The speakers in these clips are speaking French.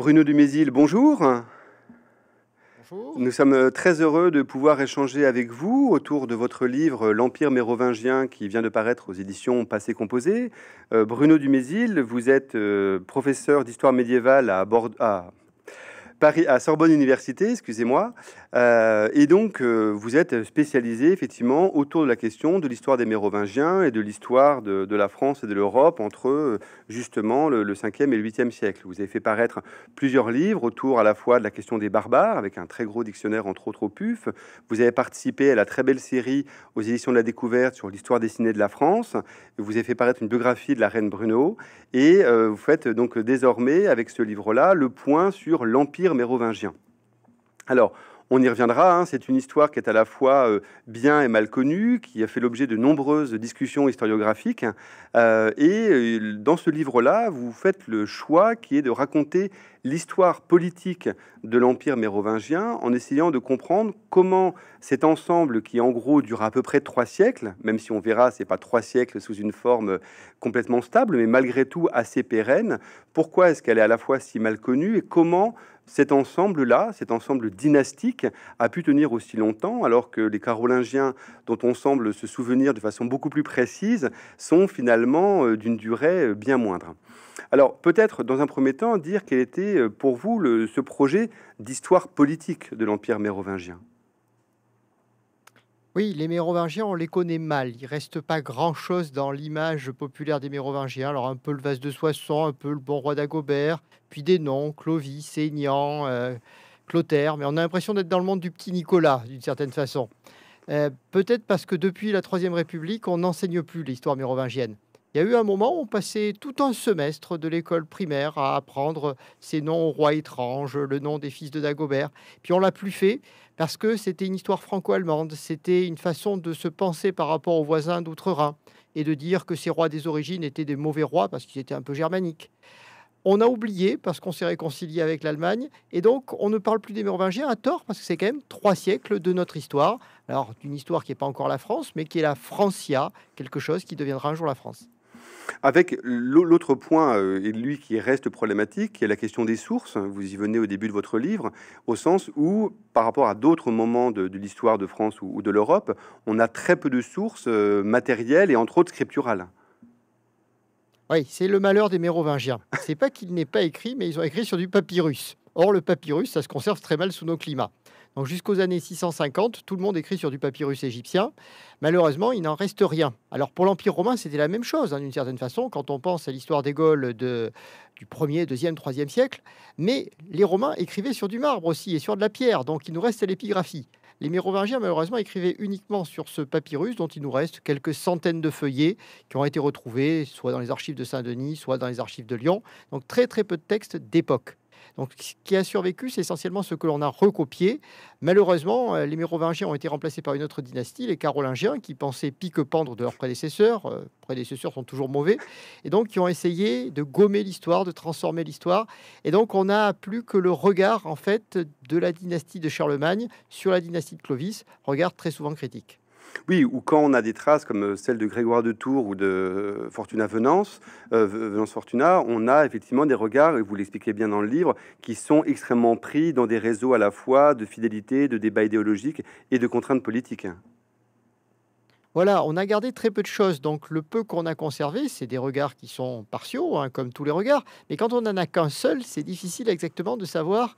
Bruno Dumézil, bonjour. Nous sommes très heureux de pouvoir échanger avec vous autour de votre livre L'Empire mérovingien qui vient de paraître aux éditions Passé Composé. Euh, Bruno Dumézil, vous êtes euh, professeur d'histoire médiévale à, à Paris, à Sorbonne Université, excusez-moi, euh, et donc, euh, vous êtes spécialisé effectivement autour de la question de l'histoire des Mérovingiens et de l'histoire de, la France et de l'Europe entre euh, justement le, 5e et le 8e siècle. Vous avez fait paraître plusieurs livres autour à la fois de la question des barbares, avec un très gros dictionnaire entre autres au PUF. Vous avez participé à la très belle série aux éditions de la découverte sur l'histoire dessinée de la France. Vous avez fait paraître une biographie de la reine Bruno. Et vous faites donc désormais, avec ce livre-là, le point sur l'Empire mérovingien. Alors, on y reviendra, hein. c'est une histoire qui est à la fois euh, bien et mal connue, qui a fait l'objet de nombreuses discussions historiographiques. Euh, et euh, dans ce livre-là, vous faites le choix qui est de raconter l'histoire politique de l'Empire mérovingien en essayant de comprendre comment cet ensemble qui en gros dure à peu près trois siècles, même si on verra c'est pas trois siècles sous une forme complètement stable, mais malgré tout assez pérenne, pourquoi est-ce qu'elle est à la fois si mal connue et comment cet ensemble-là, cet ensemble dynastique, a pu tenir aussi longtemps, alors que les Carolingiens, dont on semble se souvenir de façon beaucoup plus précise, sont finalement euh, d'une durée euh, bien moindre. Alors peut-être dans un premier temps dire quel était euh, pour vous ce projet d'histoire politique de l'Empire mérovingien. Oui, les Mérovingiens, on les connaît mal. Il reste pas grand-chose dans l'image populaire des Mérovingiens. Alors un peu le vase de Soissons, un peu le bon roi d'Agobert, puis des noms, Clovis, Aignan, euh, Clotaire. Mais on a l'impression d'être dans le monde du petit Nicolas, d'une certaine façon. Euh, peut-être parce que depuis la Troisième République, on n'enseigne plus l'histoire mérovingienne. Il y a eu un moment où on passait tout un semestre de l'école primaire à apprendre ces noms au roi étrange, le nom des fils de Dagobert. Puis on l'a plus fait parce que c'était une histoire franco-allemande, c'était une façon de se penser par rapport aux voisins d'outre-Rhin et de dire que ces rois des origines étaient des mauvais rois parce qu'ils étaient un peu germaniques. On a oublié parce qu'on s'est réconcilié avec l'Allemagne et donc on ne parle plus des Mérovingiens à tort parce que c'est quand même trois siècles de notre histoire. Alors d'une histoire qui n'est pas encore la France mais qui est la Francia, quelque chose qui deviendra un jour la France. Avec l'autre point, euh, et lui qui reste problématique, qui est la question des sources. Hein, vous y venez au début de votre livre, au sens où, par rapport à d'autres moments de, l'histoire de France ou, de l'Europe, on a très peu de sources euh, matérielles et entre autres scripturales. Oui, c'est le malheur des Mérovingiens. C'est pas qu'ils n'aient pas écrit, mais ils ont écrit sur du papyrus. Or, le papyrus, ça se conserve très mal sous nos climats. Donc jusqu'aux années 650, tout le monde écrit sur du papyrus égyptien. Malheureusement, il n'en reste rien. Alors pour l'Empire romain, c'était la même chose, hein, d'une certaine façon, quand on pense à l'histoire des Gaules du 1er, 2e, 3e siècle. Mais les Romains écrivaient sur du marbre aussi et sur de la pierre, donc il nous reste l'épigraphie. Les Mérovingiens, malheureusement, écrivaient uniquement sur ce papyrus dont il nous reste quelques centaines de feuillets qui ont été retrouvés soit dans les archives de Saint-Denis, soit dans les archives de Lyon. Donc très très peu de textes d'époque ce qui a survécu, c'est essentiellement ce que l'on a recopié. Malheureusement, euh, les Mérovingiens ont été remplacés par une autre dynastie, les Carolingiens, qui pensaient pique-pendre de leurs prédécesseurs. Euh, prédécesseurs sont toujours mauvais. Et donc, qui ont essayé de gommer l'histoire, de transformer l'histoire. Et donc, on n'a plus que le regard, en fait, de la dynastie de Charlemagne sur la dynastie de Clovis, regard très souvent critique. Oui, ou quand on a des traces comme euh, celles de Grégoire de Tours ou de euh, Fortuna Venance, euh, Venance Fortuna, on a effectivement des regards, et vous l'expliquez bien dans le livre, qui sont extrêmement pris dans des réseaux à la fois de fidélité, de débats idéologiques et de contraintes politiques. Voilà, on a gardé très peu de choses, donc le peu qu'on a conservé, c'est des regards qui sont partiaux, hein, comme tous les regards, mais quand on n'en a qu'un seul, c'est difficile exactement de savoir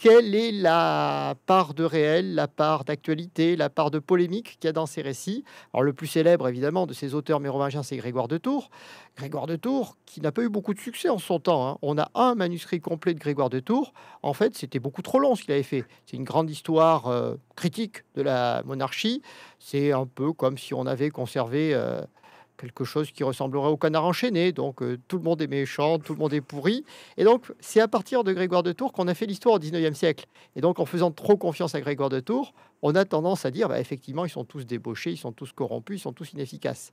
quelle est la part de réel, la part d'actualité, la part de polémique qu'il y a dans ces récits. Alors le plus célèbre évidemment de ces auteurs mérovingiens, c'est Grégoire de Tours. Grégoire de Tours qui n'a pas eu beaucoup de succès en son temps. Hein. On a un manuscrit complet de Grégoire de Tours. En fait, c'était beaucoup trop long ce qu'il avait fait. C'est une grande histoire euh, critique de la monarchie. C'est un peu comme si on avait conservé... Euh, quelque chose qui ressemblerait au canard enchaîné. Donc euh, tout le monde est méchant, tout le monde est pourri. Et donc c'est à partir de Grégoire de Tours qu'on a fait l'histoire au 19e siècle. Et donc en faisant trop confiance à Grégoire de Tours, on a tendance à dire bah, effectivement ils sont tous débauchés, ils sont tous corrompus, ils sont tous inefficaces.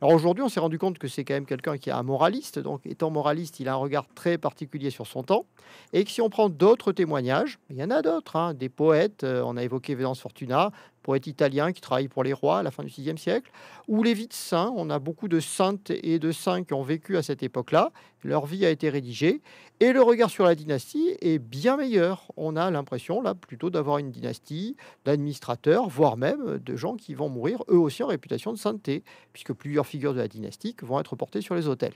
Alors aujourd'hui on s'est rendu compte que c'est quand même quelqu'un qui est un moraliste. Donc étant moraliste, il a un regard très particulier sur son temps. Et que si on prend d'autres témoignages, il y en a d'autres, hein, des poètes, euh, on a évoqué Védance Fortuna, poète italien qui travaille pour les rois à la fin du VIe siècle, ou les vies saints. On a beaucoup de saintes et de saints qui ont vécu à cette époque-là. Leur vie a été rédigée. Et le regard sur la dynastie est bien meilleur. On a l'impression, là, plutôt d'avoir une dynastie d'administrateurs, voire même de gens qui vont mourir, eux aussi, en réputation de sainteté, puisque plusieurs figures de la dynastie vont être portées sur les autels.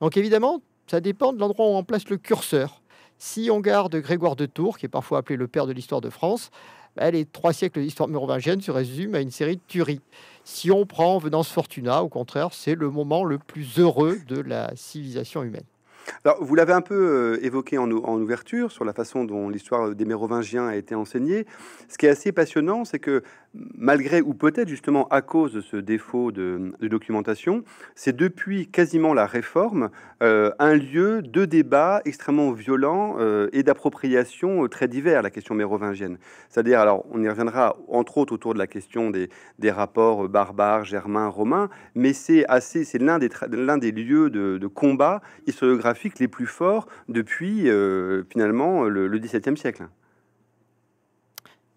Donc évidemment, ça dépend de l'endroit où on place le curseur. Si on garde Grégoire de Tours, qui est parfois appelé le père de l'histoire de France, eh, les trois siècles d'histoire mérovingienne se résument à une série de tueries. Si on prend Venance Fortuna, au contraire, c'est le moment le plus heureux de la civilisation humaine. Alors, vous l'avez un peu euh, évoqué en, ouverture sur la façon dont l'histoire des Mérovingiens a été enseignée. Ce qui est assez passionnant, c'est que malgré ou peut-être justement à cause de ce défaut de, documentation, c'est depuis quasiment la réforme euh, un lieu de débat extrêmement violent euh, et d'appropriation euh, très divers, la question mérovingienne. C'est-à-dire, alors on y reviendra entre autres autour de la question des, rapports barbares, germains, romains, mais c'est assez, c'est l'un des, l'un des lieux de, combat historiographique les plus forts depuis finalement le, le XVIIe siècle.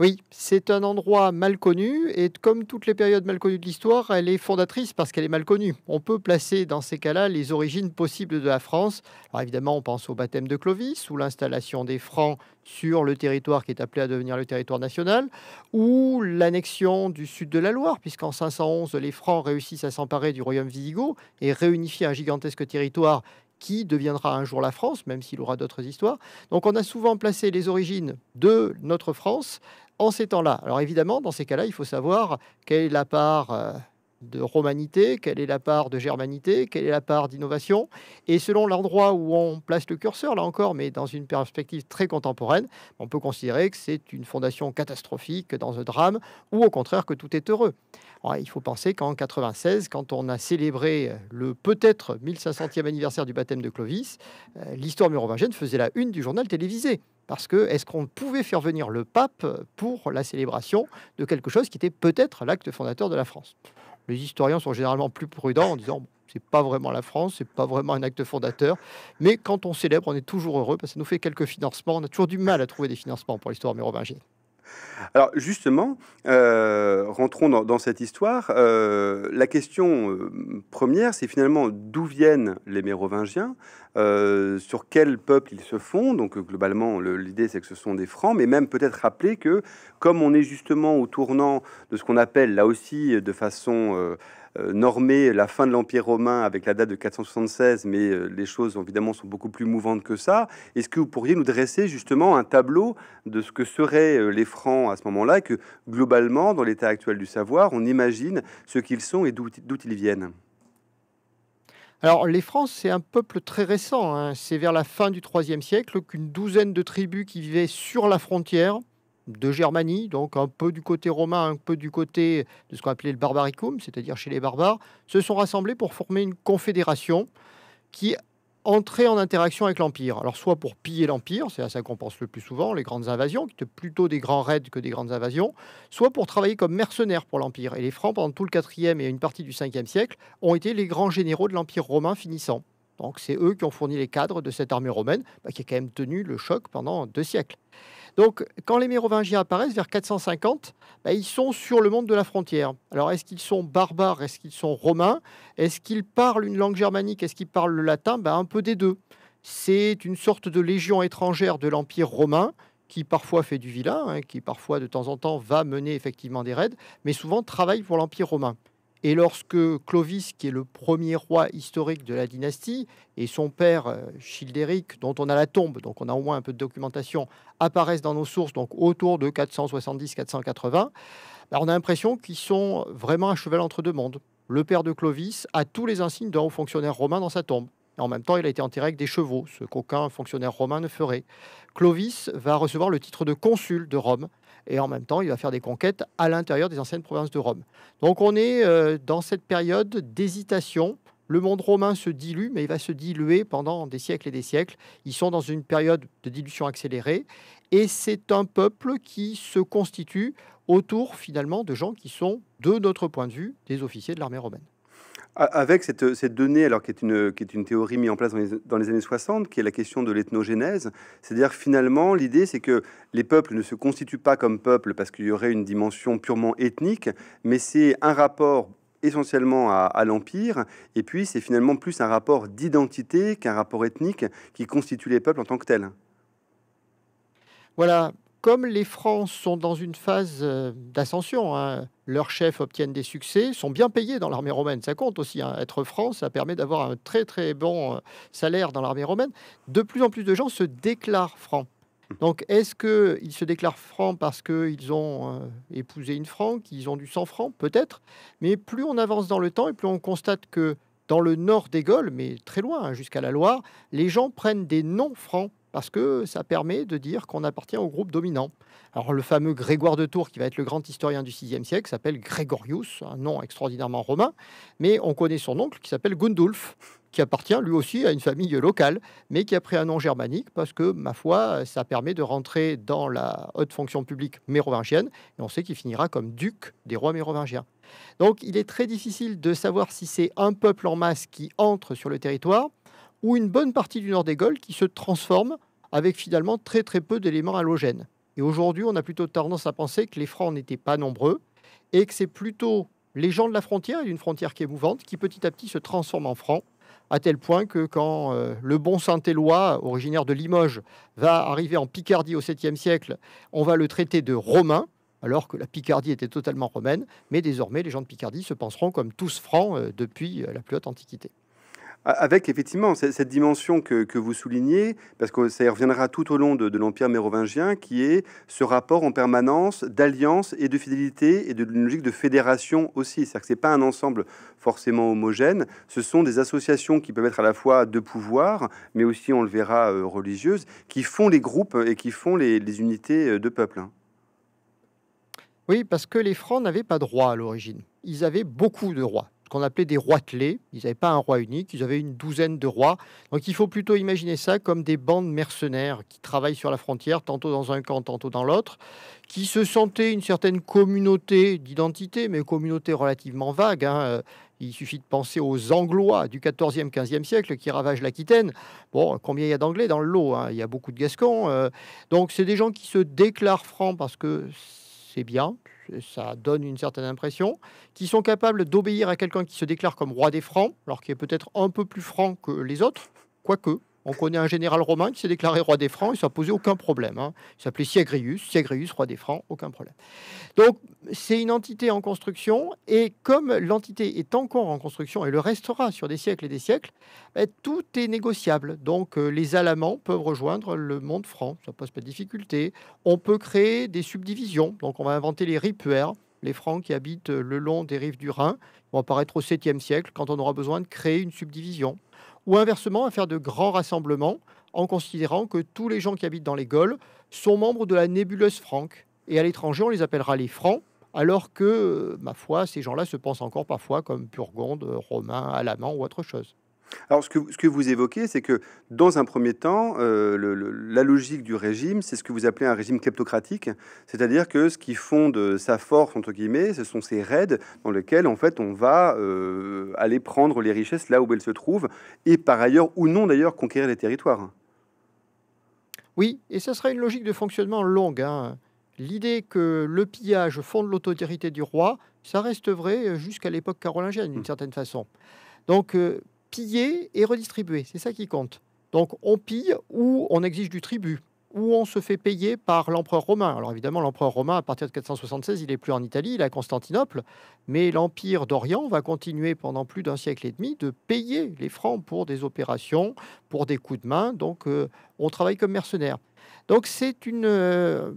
Oui, c'est un endroit mal connu et comme toutes les périodes mal connues de l'histoire, elle est fondatrice parce qu'elle est mal connue. On peut placer dans ces cas-là les origines possibles de la France. Alors évidemment, on pense au baptême de Clovis ou l'installation des Francs sur le territoire qui est appelé à devenir le territoire national ou l'annexion du sud de la Loire puisqu'en 511, les Francs réussissent à s'emparer du royaume Visigoth et réunifier un gigantesque territoire qui deviendra un jour la France, même s'il aura d'autres histoires. Donc on a souvent placé les origines de notre France en ces temps-là. Alors évidemment, dans ces cas-là, il faut savoir quelle est la part euh, de romanité, quelle est la part de germanité, quelle est la part d'innovation. Et selon l'endroit où on place le curseur, là encore, mais dans une perspective très contemporaine, on peut considérer que c'est une fondation catastrophique dans un drame, ou au contraire que tout est heureux. il faut penser qu'en 96, quand on a célébré euh, le peut-être 1500e anniversaire du baptême de Clovis, euh, l'histoire mérovingienne faisait la une du journal télévisé parce que est-ce qu'on pouvait faire venir le pape pour la célébration de quelque chose qui était peut-être l'acte fondateur de la France Les historiens sont généralement plus prudents en disant c'est pas vraiment la France, c'est pas vraiment un acte fondateur, mais quand on célèbre, on est toujours heureux parce que ça nous fait quelques financements. On a toujours du mal à trouver des financements pour l'histoire mérovingienne. Alors justement, euh, rentrons dans, cette histoire. Euh, la question euh, première, c'est finalement d'où viennent les Mérovingiens, sur quel peuple ils se font. Donc globalement, l'idée c'est que ce sont des Francs, mais même peut-être rappeler que comme on est justement au tournant de ce qu'on appelle là aussi de façon euh, normer la fin de l'Empire romain avec la date de 476, mais euh, les choses évidemment sont beaucoup plus mouvantes que ça. Est-ce que vous pourriez nous dresser justement un tableau de ce que seraient euh, les francs à ce moment-là, que globalement, dans l'état actuel du savoir, on imagine ce qu'ils sont et d'où ils viennent alors, les Francs, c'est un peuple très récent. Hein. C'est vers la fin du IIIe siècle qu'une douzaine de tribus qui vivaient sur la frontière de Germanie, donc un peu du côté romain, un peu du côté de ce qu'on appelait le barbaricum, c'est-à-dire chez les barbares, se sont rassemblés pour former une confédération qui entrait en interaction avec l'Empire. Alors soit pour piller l'Empire, c'est à ça qu'on pense le plus souvent, les grandes invasions, qui étaient plutôt des grands raids que des grandes invasions, soit pour travailler comme mercenaires pour l'Empire. Et les Francs, pendant tout le 4 et une partie du 5e siècle, ont été les grands généraux de l'Empire romain finissant. Donc c'est eux qui ont fourni les cadres de cette armée romaine, bah, qui a quand même tenu le choc pendant deux siècles. Donc, quand les Mérovingiens apparaissent vers 450, bah, ils sont sur le monde de la frontière. Alors, est-ce qu'ils sont barbares Est-ce qu'ils sont romains Est-ce qu'ils parlent une langue germanique Est-ce qu'ils parlent le latin bah, Un peu des deux. C'est une sorte de légion étrangère de l'Empire romain qui parfois fait du vilain, hein, qui parfois de temps en temps va mener effectivement des raids, mais souvent travaille pour l'Empire romain. Et lorsque Clovis, qui est le premier roi historique de la dynastie, et son père euh, Childéric, dont on a la tombe, donc on a au moins un peu de documentation, apparaissent dans nos sources, donc autour de 470-480, bah, on a l'impression qu'ils sont vraiment à cheval entre deux mondes. Le père de Clovis a tous les insignes d'un haut fonctionnaire romain dans sa tombe. en même temps, il a été enterré avec des chevaux, ce qu'aucun fonctionnaire romain ne ferait. Clovis va recevoir le titre de consul de Rome, et en même temps, il va faire des conquêtes à l'intérieur des anciennes provinces de Rome. Donc on est euh, dans cette période d'hésitation. Le monde romain se dilue, mais il va se diluer pendant des siècles et des siècles. Ils sont dans une période de dilution accélérée, et c'est un peuple qui se constitue autour finalement de gens qui sont, de notre point de vue, des officiers de l'armée romaine. Avec cette, donnée, alors qui est, une, qui est une théorie mise en place dans les, années 60, qui est la question de l'ethnogénèse, c'est-à-dire finalement l'idée c'est que les peuples ne se constituent pas comme peuples parce qu'il y aurait une dimension purement ethnique, mais c'est un rapport essentiellement à, à l'Empire, et puis c'est finalement plus un rapport d'identité qu'un rapport ethnique qui constitue les peuples en tant que tels. Voilà, comme les Francs sont dans une phase euh, d'ascension, hein, leurs chefs obtiennent des succès, sont bien payés dans l'armée romaine. Ça compte aussi. Hein. Être franc, ça permet d'avoir un très très bon euh, salaire dans l'armée romaine. De plus en plus de gens se déclarent francs. Donc, est-ce qu'ils se déclarent francs parce qu'ils ont euh, épousé une franque, qu'ils ont du sang franc Peut-être. Mais plus on avance dans le temps et plus on constate que dans le nord des Gaules, mais très loin, hein, jusqu'à la Loire, les gens prennent des noms francs parce que ça permet de dire qu'on appartient au groupe dominant. Alors le fameux Grégoire de Tours, qui va être le grand historien du VIe siècle, s'appelle Grégorius, un nom extraordinairement romain, mais on connaît son oncle qui s'appelle Gundulf, qui appartient lui aussi à une famille locale, mais qui a pris un nom germanique parce que, ma foi, ça permet de rentrer dans la haute fonction publique mérovingienne, et on sait qu'il finira comme duc des rois mérovingiens. Donc il est très difficile de savoir si c'est un peuple en masse qui entre sur le territoire, ou une bonne partie du nord des Gaules qui se transforme avec finalement très très peu d'éléments halogènes. Et aujourd'hui, on a plutôt tendance à penser que les Francs n'étaient pas nombreux et que c'est plutôt les gens de la frontière, et d'une frontière qui est mouvante, qui petit à petit se transforment en Francs, à tel point que quand euh, le bon Saint-Éloi, originaire de Limoges, va arriver en Picardie au 7e siècle, on va le traiter de Romain, alors que la Picardie était totalement romaine, mais désormais les gens de Picardie se penseront comme tous francs euh, depuis euh, la plus haute antiquité. Avec effectivement cette dimension que, vous soulignez, parce que ça reviendra tout au long de, l'Empire mérovingien, qui est ce rapport en permanence d'alliance et de fidélité et de logique de fédération aussi. C'est-à-dire que ce n'est pas un ensemble forcément homogène, ce sont des associations qui peuvent être à la fois de pouvoir, mais aussi, on le verra, euh, religieuses, qui font les groupes et qui font les, les unités euh, de peuple. Hein. Oui, parce que les Francs n'avaient pas de roi à l'origine. Ils avaient beaucoup de rois qu'on appelait des roitelets. Ils n'avaient pas un roi unique, ils avaient une douzaine de rois. Donc il faut plutôt imaginer ça comme des bandes mercenaires qui travaillent sur la frontière, tantôt dans un camp, tantôt dans l'autre, qui se sentaient une certaine communauté d'identité, mais communauté relativement vague. Hein. Il suffit de penser aux Anglois du 14e, 15e siècle qui ravagent l'Aquitaine. Bon, combien il y a d'Anglais dans le lot hein? Il y a beaucoup de Gascons. Euh. donc, c'est des gens qui se déclarent francs parce que c'est bien, ça donne une certaine impression, qui sont capables d'obéir à quelqu'un qui se déclare comme roi des Francs, alors qu'il est peut-être un peu plus franc que les autres, quoique, on connaît un général romain qui s'est déclaré roi des Francs, et ça posé aucun problème. Hein. Il s'appelait Siagrius, Siagrius, roi des Francs, aucun problème. Donc c'est une entité en construction, et comme l'entité est encore en construction et le restera sur des siècles et des siècles, ben, tout est négociable. Donc euh, les Alamans peuvent rejoindre le monde franc, ça ne pose pas de difficulté. On peut créer des subdivisions, donc on va inventer les ripuaires les Francs qui habitent euh, le long des rives du Rhin vont apparaître au 7e siècle quand on aura besoin de créer une subdivision ou inversement à faire de grands rassemblements en considérant que tous les gens qui habitent dans les Gaules sont membres de la nébuleuse franque. Et à l'étranger, on les appellera les francs, alors que, euh, ma foi, ces gens-là se pensent encore parfois comme purgondes, Romains, Alamans ou autre chose. Alors, ce que, ce que vous évoquez, c'est que dans un premier temps, euh, la logique du régime, c'est ce que vous appelez un régime kleptocratique, c'est-à-dire que ce qui fonde sa force, entre guillemets, ce sont ces raids dans lesquels, en fait, on va euh, aller prendre les richesses là où elles se trouvent, et par ailleurs, ou non d'ailleurs, conquérir les territoires. Oui, et ça sera une logique de fonctionnement longue. Hein. L'idée que le pillage fonde l'autorité du roi, ça reste vrai jusqu'à l'époque carolingienne, d'une mmh. certaine façon. Donc, euh, piller et redistribuer. C'est ça qui compte. Donc on pille ou on exige du tribut, ou on se fait payer par l'empereur romain. Alors évidemment, l'empereur romain, à partir de 476, il n'est plus en Italie, il est à Constantinople, mais l'Empire d'Orient va continuer pendant plus d'un siècle et demi de payer les francs pour des opérations, pour des coups de main. Donc euh, on travaille comme mercenaire. Donc c'est une... Euh,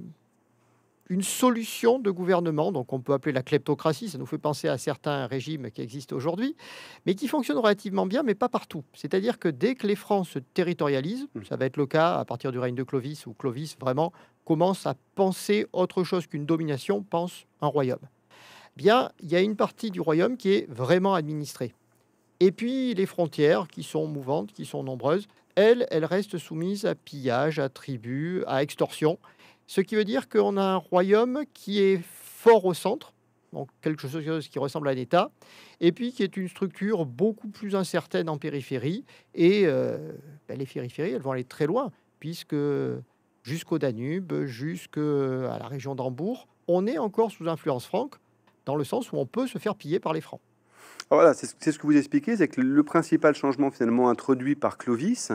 une solution de gouvernement, donc on peut appeler la kleptocratie, ça nous fait penser à certains régimes qui existent aujourd'hui, mais qui fonctionnent relativement bien, mais pas partout. C'est-à-dire que dès que les Francs se territorialisent, mmh. ça va être le cas à partir du règne de Clovis, où Clovis vraiment commence à penser autre chose qu'une domination, pense un royaume. Bien, il y a une partie du royaume qui est vraiment administrée. Et puis les frontières qui sont mouvantes, qui sont nombreuses, elles, elles restent soumises à pillage, à tribut, à extorsion. Ce qui veut dire qu'on a un royaume qui est fort au centre, donc quelque chose qui ressemble à un État, et puis qui est une structure beaucoup plus incertaine en périphérie. Et euh, ben, les périphéries, elles vont aller très loin, puisque jusqu'au Danube, jusqu'à euh, la région d'Hambourg, on est encore sous influence franque, dans le sens où on peut se faire piller par les Francs. Voilà, c'est ce que vous expliquez, c'est que le principal changement finalement introduit par Clovis,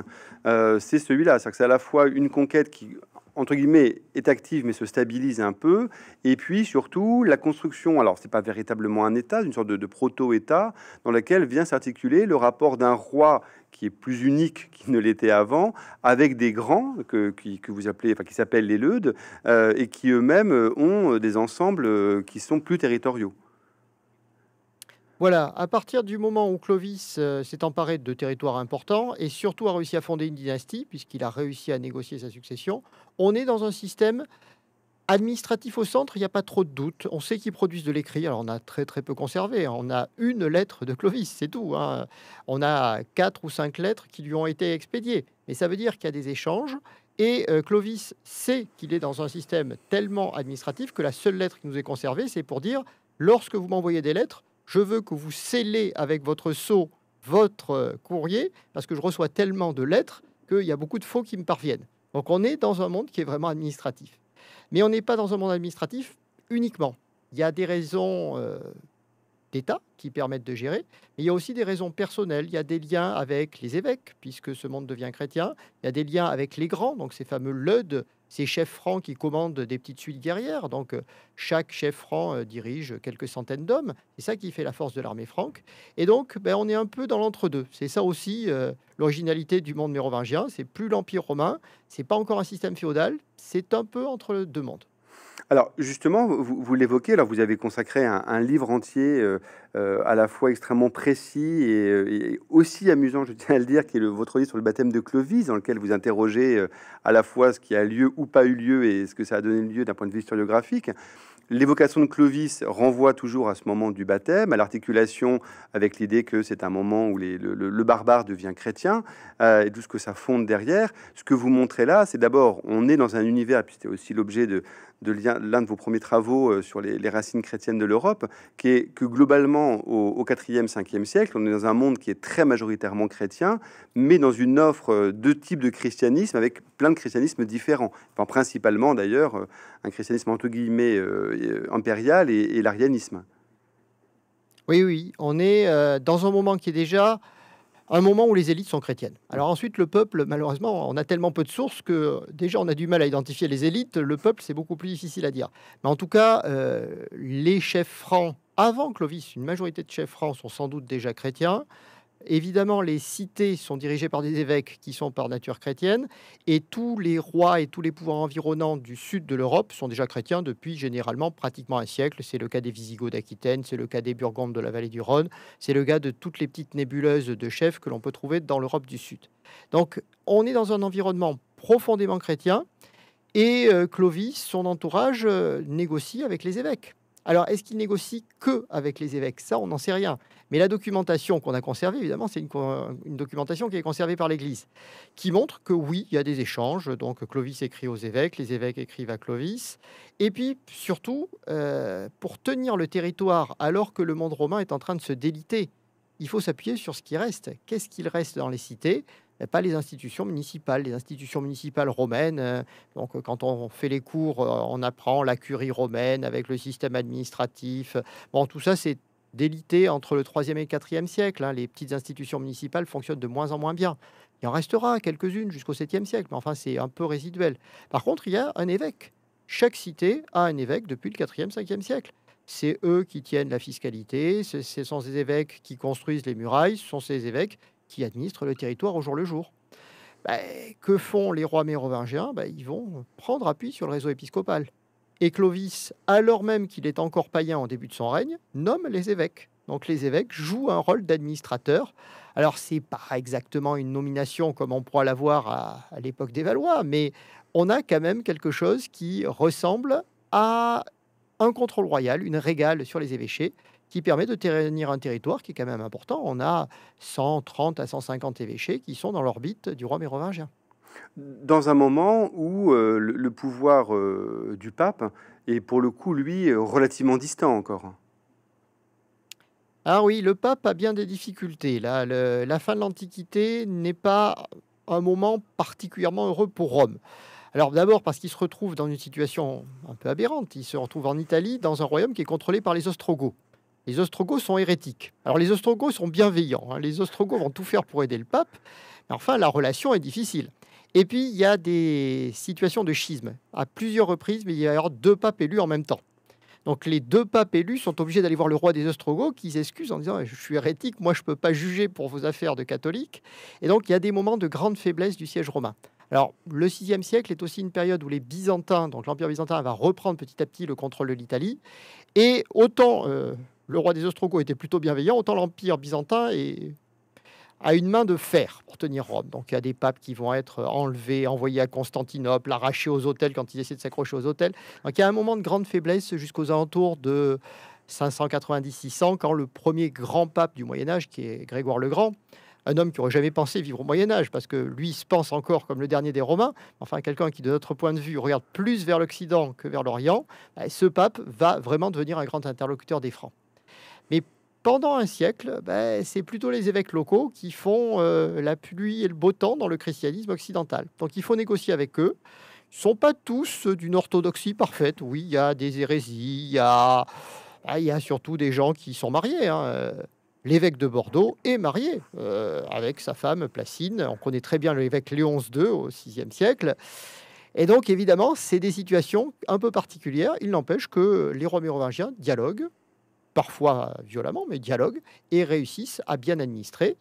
euh, c'est celui-là. C'est à la fois une conquête qui entre guillemets, est active mais se stabilise un peu. Et puis surtout, la construction, alors ce n'est pas véritablement un État, une sorte de, proto-État dans lequel vient s'articuler le rapport d'un roi qui est plus unique qu'il ne l'était avant, avec des grands que, qui, vous appelez, enfin, qui s'appellent les Leudes, euh, et qui eux-mêmes euh, ont des ensembles euh, qui sont plus territoriaux. Voilà, à partir du moment où Clovis euh, s'est emparé de territoires importants et surtout a réussi à fonder une dynastie, puisqu'il a réussi à négocier sa succession, on est dans un système administratif au centre, il n'y a pas trop de doutes. On sait qu'ils produisent de l'écrit, alors on a très très peu conservé. Hein. On a une lettre de Clovis, c'est tout. Hein. On a quatre ou cinq lettres qui lui ont été expédiées. Mais ça veut dire qu'il y a des échanges. Et euh, Clovis sait qu'il est dans un système tellement administratif que la seule lettre qui nous est conservée, c'est pour dire, lorsque vous m'envoyez des lettres, je veux que vous scellez avec votre sceau votre euh, courrier, parce que je reçois tellement de lettres qu'il y a beaucoup de faux qui me parviennent. Donc on est dans un monde qui est vraiment administratif. Mais on n'est pas dans un monde administratif uniquement. Il y a des raisons euh, d'État qui permettent de gérer. Mais il y a aussi des raisons personnelles. Il y a des liens avec les évêques, puisque ce monde devient chrétien. Il y a des liens avec les grands, donc ces fameux leudes, ces chefs francs qui commandent des petites suites guerrières. Donc euh, chaque chef franc euh, dirige quelques centaines d'hommes. C'est ça qui fait la force de l'armée franque. Et donc, ben, on est un peu dans l'entre-deux. C'est ça aussi euh, l'originalité du monde mérovingien. C'est plus l'Empire romain, c'est pas encore un système féodal, c'est un peu entre deux mondes. Alors justement, vous, l'évoquez, alors vous avez consacré un, un livre entier euh, euh, à la fois extrêmement précis euh, et, aussi amusant, je tiens à le dire, qui est le, votre livre sur le baptême de Clovis, dans lequel vous interrogez à la fois ce qui a lieu ou pas eu lieu et ce que ça a donné lieu d'un point de vue historiographique. L'évocation de Clovis renvoie toujours à ce moment du baptême, à l'articulation avec l'idée que c'est un moment où le, barbare devient chrétien, et tout ce que ça fonde derrière. Ce que vous montrez là, c'est d'abord, on est dans un univers, puis c'était aussi l'objet de, de l'un de vos premiers travaux euh, sur les, racines chrétiennes de l'Europe, qui est que globalement, au, 4e 5e siècle, on est dans un monde qui est très majoritairement chrétien, mais dans une offre euh, de types de christianisme, avec plein de christianismes différents. Enfin, principalement, d'ailleurs, euh, un christianisme entre guillemets impérial et, l'arianisme. Oui, oui, on est dans un moment qui est déjà un moment où les élites sont chrétiennes. Alors ensuite, le peuple, malheureusement, on a tellement peu de sources que déjà on a du mal à identifier les élites. Le peuple, c'est beaucoup plus difficile à dire. Mais en tout cas, euh, les chefs francs avant Clovis, une majorité de chefs francs sont sans doute déjà chrétiens. Évidemment, les cités sont dirigées par des évêques qui sont par nature chrétiennes, et tous les rois et tous les pouvoirs environnants du sud de l'Europe sont déjà chrétiens depuis généralement pratiquement un siècle. C'est le cas des Visigoths d'Aquitaine, c'est le cas des Burgondes de la vallée du Rhône, c'est le cas de toutes les petites nébuleuses de chefs que l'on peut trouver dans l'Europe du sud. Donc, on est dans un environnement profondément chrétien, et euh, Clovis, son entourage, euh, négocie avec les évêques. Alors, est-ce qu'il négocie que avec les évêques Ça, on n'en sait rien. Mais la documentation qu'on a conservée, évidemment, c'est une, une, documentation qui est conservée par l'Église, qui montre que oui, il y a des échanges. Donc Clovis écrit aux évêques, les évêques écrivent à Clovis. Et puis, surtout, euh, pour tenir le territoire alors que le monde romain est en train de se déliter, il faut s'appuyer sur ce qui reste. Qu'est-ce qu'il reste dans les cités pas eh ben, les institutions municipales, les institutions municipales romaines. Euh, donc, quand on fait les cours, euh, on apprend la curie romaine avec le système administratif. Bon, tout ça, c'est délité entre le 3e et le 4e siècle. Hein. Les petites institutions municipales fonctionnent de moins en moins bien. Il en restera quelques-unes jusqu'au 7e siècle, mais enfin c'est un peu résiduel. Par contre, il y a un évêque. Chaque cité a un évêque depuis le 4e, 5e siècle. C'est eux qui tiennent la fiscalité, ce sont ces évêques qui construisent les murailles, ce sont ces évêques qui administrent le territoire au jour le jour. Bah, que font les rois mérovingiens bah, Ils vont prendre appui sur le réseau épiscopal. Et Clovis, alors même qu'il est encore païen en début de son règne, nomme les évêques. Donc les évêques jouent un rôle d'administrateur. Alors c'est pas exactement une nomination comme on pourra l'avoir à, l'époque des Valois, mais on a quand même quelque chose qui ressemble à un contrôle royal, une régale sur les évêchés, qui permet de tenir un territoire qui est quand même important. On a 130 à 150 évêchés qui sont dans l'orbite du roi mérovingien dans un moment où euh, le, pouvoir euh, du pape est pour le coup, lui, relativement distant encore. Ah oui, le pape a bien des difficultés. Là, la fin de l'Antiquité n'est pas un moment particulièrement heureux pour Rome. Alors d'abord parce qu'il se retrouve dans une situation un peu aberrante. Il se retrouve en Italie dans un royaume qui est contrôlé par les Ostrogoths. Les Ostrogoths sont hérétiques. Alors les Ostrogoths sont bienveillants. Hein. Les Ostrogoths vont tout faire pour aider le pape. Mais enfin, la relation est difficile. Et puis, il y a des situations de schisme. À plusieurs reprises, mais il y a deux papes élus en même temps. Donc les deux papes élus sont obligés d'aller voir le roi des Ostrogoths qui s'excuse en disant je suis hérétique, moi je ne peux pas juger pour vos affaires de catholiques. Et donc il y a des moments de grande faiblesse du siège romain. Alors le VIe siècle est aussi une période où les Byzantins, donc l'Empire byzantin va reprendre petit à petit le contrôle de l'Italie. Et autant euh, le roi des Ostrogoths était plutôt bienveillant, autant l'Empire byzantin est à une main de fer pour tenir Rome. Donc il y a des papes qui vont être euh, enlevés, envoyés à Constantinople, arrachés aux hôtels quand ils essaient de s'accrocher aux hôtels. Donc il y a un moment de grande faiblesse jusqu'aux alentours de 596 600 quand le premier grand pape du Moyen Âge, qui est Grégoire le Grand, un homme qui aurait jamais pensé vivre au Moyen Âge, parce que lui se pense encore comme le dernier des Romains, enfin quelqu'un qui de notre point de vue regarde plus vers l'Occident que vers l'Orient, bah, ce pape va vraiment devenir un grand interlocuteur des Francs pendant un siècle, ben, c'est plutôt les évêques locaux qui font euh, la pluie et le beau temps dans le christianisme occidental. Donc il faut négocier avec eux. Ils ne sont pas tous d'une orthodoxie parfaite. Oui, il y a des hérésies, il y a, ah, surtout des gens qui sont mariés. Hein. L'évêque de Bordeaux est marié euh, avec sa femme Placine. On connaît très bien l'évêque Léon II au VIe siècle. Et donc, évidemment, c'est des situations un peu particulières. Il n'empêche que les rois mérovingiens dialoguent parfois violemment, mais dialogue et réussissent à bien administrer.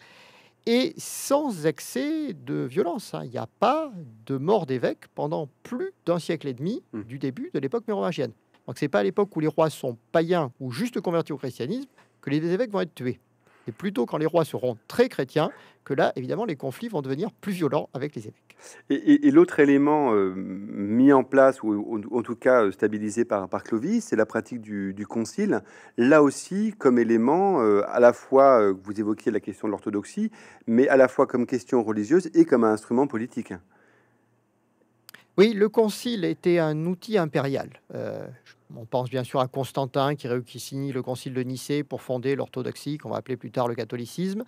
Et sans excès de violence. Hein, il n'y a pas de mort d'évêque pendant plus d'un siècle et demi hmm. du début de l'époque mérovingienne. Donc, ce n'est pas à l'époque où les rois sont païens ou juste convertis au christianisme que les évêques vont être tués. C'est plutôt quand les rois seront très chrétiens que là, évidemment, les conflits vont devenir plus violents avec les évêques. Et, l'autre élément euh, mis en place, ou, en tout cas euh, stabilisé par, par Clovis, c'est la pratique du, concile. Là aussi, comme élément, euh, à la fois, vous évoquiez la question de l'orthodoxie, mais à la fois comme question religieuse et comme un instrument politique. Oui, le concile était un outil impérial. je on pense bien sûr à Constantin qui, qui signe le concile de Nicée pour fonder l'orthodoxie, qu'on va appeler plus tard le catholicisme.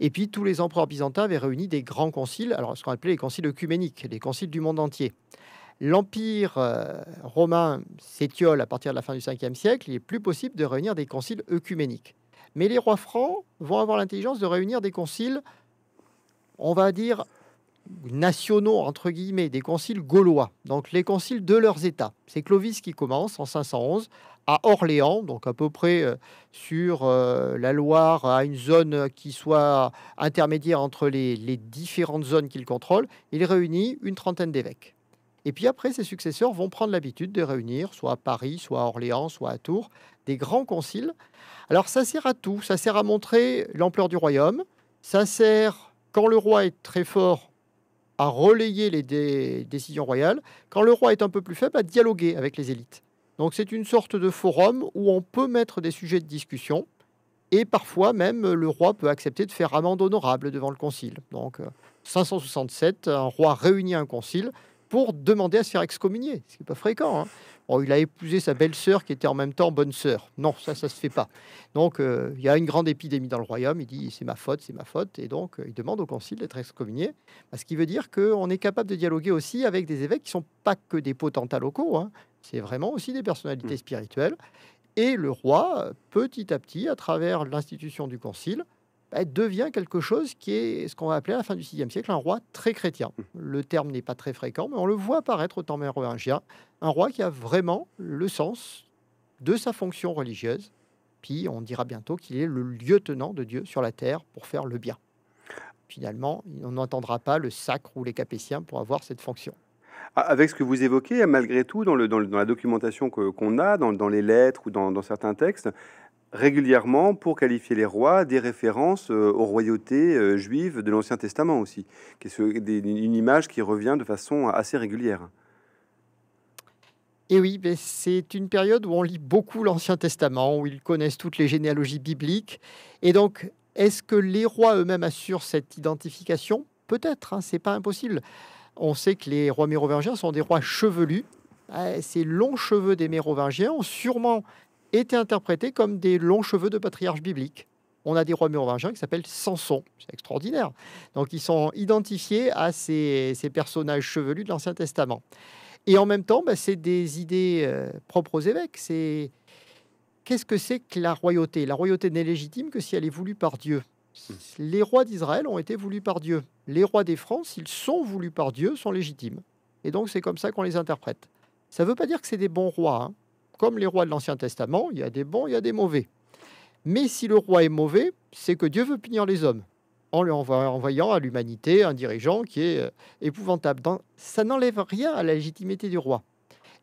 Et puis tous les empereurs byzantins avaient réuni des grands conciles, alors ce qu'on appelait les conciles œcuméniques, les conciles du monde entier. L'empire euh, romain s'étiole à partir de la fin du 5e siècle, il est plus possible de réunir des conciles œcuméniques. Mais les rois francs vont avoir l'intelligence de réunir des conciles, on va dire, nationaux, entre guillemets, des conciles gaulois, donc les conciles de leurs États. C'est Clovis qui commence en 511 à Orléans, donc à peu près euh, sur euh, la Loire, à une zone qui soit intermédiaire entre les, les différentes zones qu'il contrôle. Il réunit une trentaine d'évêques. Et puis après, ses successeurs vont prendre l'habitude de réunir, soit à Paris, soit à Orléans, soit à Tours, des grands conciles. Alors ça sert à tout, ça sert à montrer l'ampleur du royaume, ça sert, quand le roi est très fort, à relayer les décisions royales, quand le roi est un peu plus faible, à dialoguer avec les élites. Donc c'est une sorte de forum où on peut mettre des sujets de discussion, et parfois même euh, le roi peut accepter de faire amende honorable devant le concile. Donc 567, euh, un roi réunit un concile, pour demander à se faire excommunier, ce qui n'est pas fréquent. Hein. il a épousé sa belle-sœur qui était en même temps bonne sœur. Non, ça, ça se fait pas. Donc, euh, il y a une grande épidémie dans le royaume. Il dit c'est ma faute, c'est ma faute, et donc euh, il demande au concile d'être excommunié. Bah, ce qui veut dire qu'on est capable de dialoguer aussi avec des évêques qui sont pas que des potentats locaux. Hein. C'est vraiment aussi des personnalités mmh. spirituelles. Et le roi, euh, petit à petit, à travers l'institution du concile, elle devient quelque chose qui est ce qu'on va appeler à la fin du VIe siècle un roi très chrétien. Mmh. Le terme n'est pas très fréquent, mais on le voit apparaître au temps mérovingien, un roi qui a vraiment le sens de sa fonction religieuse. Puis on dira bientôt qu'il est le lieutenant de Dieu sur la terre pour faire le bien. Finalement, on n'entendra pas le sacre ou les capétiens pour avoir cette fonction. Ah, avec ce que vous évoquez, malgré tout, dans, le, dans, la documentation qu'on a, dans, les lettres ou dans certains textes, régulièrement pour qualifier les rois des références euh, aux royautés euh, juives de l'Ancien Testament aussi, qui est une image qui revient de façon assez régulière. Et oui, c'est une période où on lit beaucoup l'Ancien Testament, où ils connaissent toutes les généalogies bibliques. Et donc, est-ce que les rois eux-mêmes assurent cette identification Peut-être, hein, c'est pas impossible. On sait que les rois mérovingiens sont des rois chevelus. Eh, Ces longs cheveux des mérovingiens ont sûrement étaient interprétés comme des longs cheveux de patriarches bibliques. On a des rois mérovingiens qui s'appellent Samson, c'est extraordinaire. Donc ils sont identifiés à ces, personnages chevelus de l'Ancien Testament. Et en même temps, bah, c'est des idées euh, propres aux évêques. C'est qu'est-ce que c'est que la royauté La royauté n'est légitime que si elle est voulue par Dieu. Hmm. Les rois d'Israël ont été voulus par Dieu. Les rois des France s'ils sont voulus par Dieu, sont légitimes. Et donc c'est comme ça qu'on les interprète. Ça ne veut pas dire que c'est des bons rois. Hein. Comme les rois de l'Ancien Testament, il y a des bons, il y a des mauvais. Mais si le roi est mauvais, c'est que Dieu veut punir les hommes en lui envoyant à l'humanité un dirigeant qui est euh, épouvantable. ça n'enlève rien à la légitimité du roi.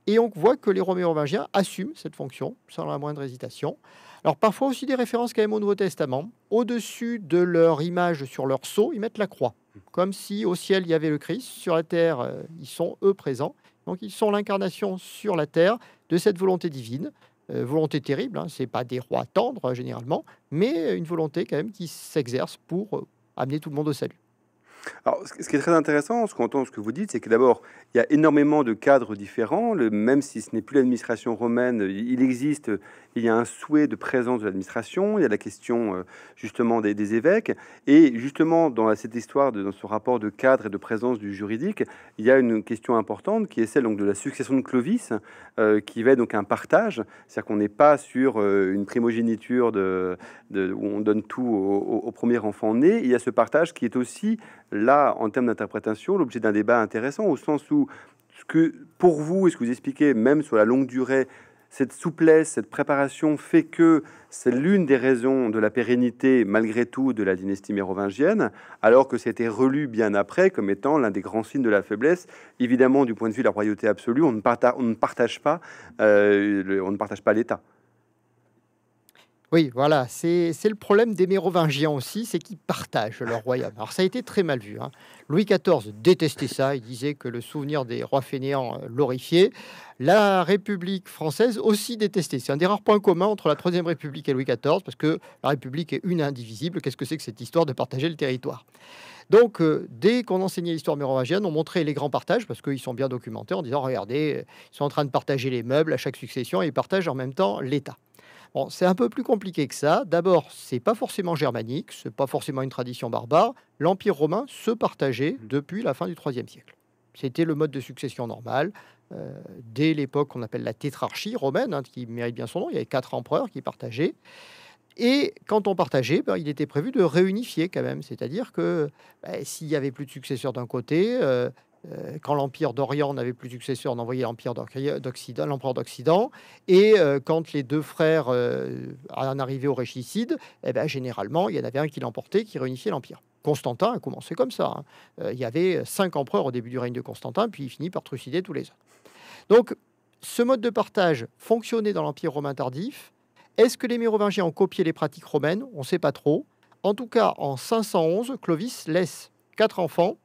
Et on voit que les roméo romains assument cette fonction sans la moindre hésitation. Alors parfois aussi des références quand même au Nouveau Testament. Au-dessus de leur image sur leur sceau, ils mettent la croix. Comme si au ciel il y avait le Christ, sur la terre euh, ils sont eux présents. Donc ils sont l'incarnation sur la terre, de cette volonté divine, euh, volonté terrible, hein, ce n'est pas des rois tendres euh, généralement, mais une volonté quand même qui s'exerce pour euh, amener tout le monde au salut. Alors, ce qui est très intéressant, ce qu'on entend, ce que vous dites, c'est que d'abord, il y a énormément de cadres différents. Le, même si ce n'est plus l'administration romaine, il existe, il y a un souhait de présence de l'administration. Il y a la question euh, justement des, évêques. Et justement, dans cette histoire, de, dans ce rapport de cadre et de présence du juridique, il y a une question importante qui est celle donc, de la succession de Clovis, euh, qui va donc un partage. C'est-à-dire qu'on n'est pas sur euh, une primogéniture de, où on donne tout au, premier enfant né. Il y a ce partage qui est aussi là en termes d'interprétation, l'objet d'un débat intéressant au sens où, ce que, pour vous, est ce que vous expliquez, même sur la longue durée, cette souplesse, cette préparation fait que c'est l'une des raisons de la pérennité, malgré tout, de la dynastie mérovingienne, alors que c'était relu bien après comme étant l'un des grands signes de la faiblesse. Évidemment, du point de vue de la royauté absolue, on ne, partage, on ne partage pas, euh, on ne partage pas l'État. Oui, voilà, c'est le problème des Mérovingiens aussi, c'est qu'ils partagent leur royaume. Alors ça a été très mal vu. Hein. Louis XIV détestait ça, il disait que le souvenir des rois fainéants euh, l'horrifiait. La République française aussi détestait. C'est un des rares points communs entre la Troisième République et Louis XIV, parce que la République est une indivisible. Qu'est-ce que c'est que cette histoire de partager le territoire donc, euh, dès qu'on enseignait l'histoire mérovingienne, on montrait les grands partages parce qu'ils sont bien documentés en disant regardez, euh, ils sont en train de partager les meubles à chaque succession et ils partagent en même temps l'État c'est un peu plus compliqué que ça. D'abord, c'est pas forcément germanique, c'est pas forcément une tradition barbare. L'Empire romain se partageait mm. depuis la fin du IIIe siècle. C'était le mode de succession normal. Euh, dès l'époque qu'on appelle la tétrarchie romaine, hein, qui mérite bien son nom, il y avait quatre empereurs qui partageaient. Et quand on partageait, ben, il était prévu de réunifier quand même, c'est-à-dire que ben, s'il y avait plus de successeurs d'un côté, euh, euh, quand l'Empire d'Orient n'avait plus de successeur, on envoyait l'Empire d'Occident, l'empereur d'Occident. Et euh, quand les deux frères euh, en arrivaient au régicide, eh ben, généralement, il y en avait un qui l'emportait, qui réunifiait l'Empire. Constantin a commencé comme ça. Hein. il y avait cinq empereurs au début du règne de Constantin, puis il finit par trucider tous les autres. Donc, ce mode de partage fonctionnait dans l'Empire romain tardif. Est-ce que les Mérovingiens ont copié les pratiques romaines On ne sait pas trop. En tout cas, en 511, Clovis laisse quatre enfants,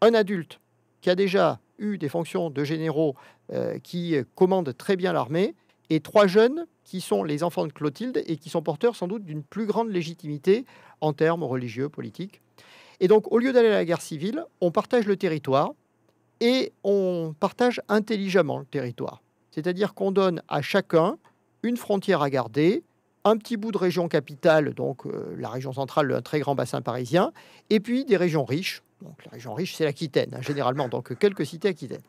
un adulte qui a déjà eu des fonctions de généraux euh, qui euh, commandent très bien l'armée, et trois jeunes qui sont les enfants de Clotilde et qui sont porteurs sans doute d'une plus grande légitimité en termes religieux, politiques. Et donc, au lieu d'aller à la guerre civile, on partage le territoire et on partage intelligemment le territoire. C'est-à-dire qu'on donne à chacun une frontière à garder, un petit bout de région capitale, donc euh, la région centrale, un très grand bassin parisien, et puis des régions riches, donc, la région riche, c'est l'Aquitaine, hein, généralement, donc euh, quelques cités aquitaines.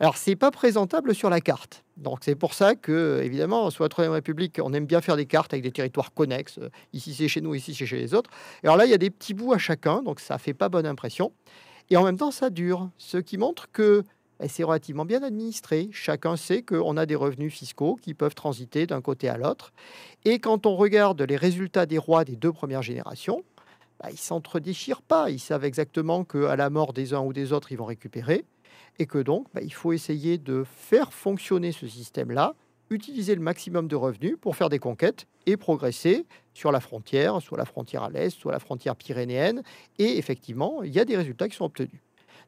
Alors, n'est pas présentable sur la carte. Donc, c'est pour ça que, évidemment, sous la Troisième République, on aime bien faire des cartes avec des territoires connexes. Euh, ici, c'est chez nous, ici, c'est chez les autres. alors là, il y a des petits bouts à chacun, donc ça ne fait pas bonne impression. Et en même temps, ça dure, ce qui montre que eh, c'est relativement bien administré. Chacun sait qu'on a des revenus fiscaux qui peuvent transiter d'un côté à l'autre. Et quand on regarde les résultats des rois des deux premières générations, bah, ils s'entre-déchirent pas. Ils savent exactement qu'à la mort des uns ou des autres, ils vont récupérer. Et que donc, bah, il faut essayer de faire fonctionner ce système-là, utiliser le maximum de revenus pour faire des conquêtes et progresser sur la frontière, soit la frontière à l'est, soit la frontière pyrénéenne. Et effectivement, il y a des résultats qui sont obtenus.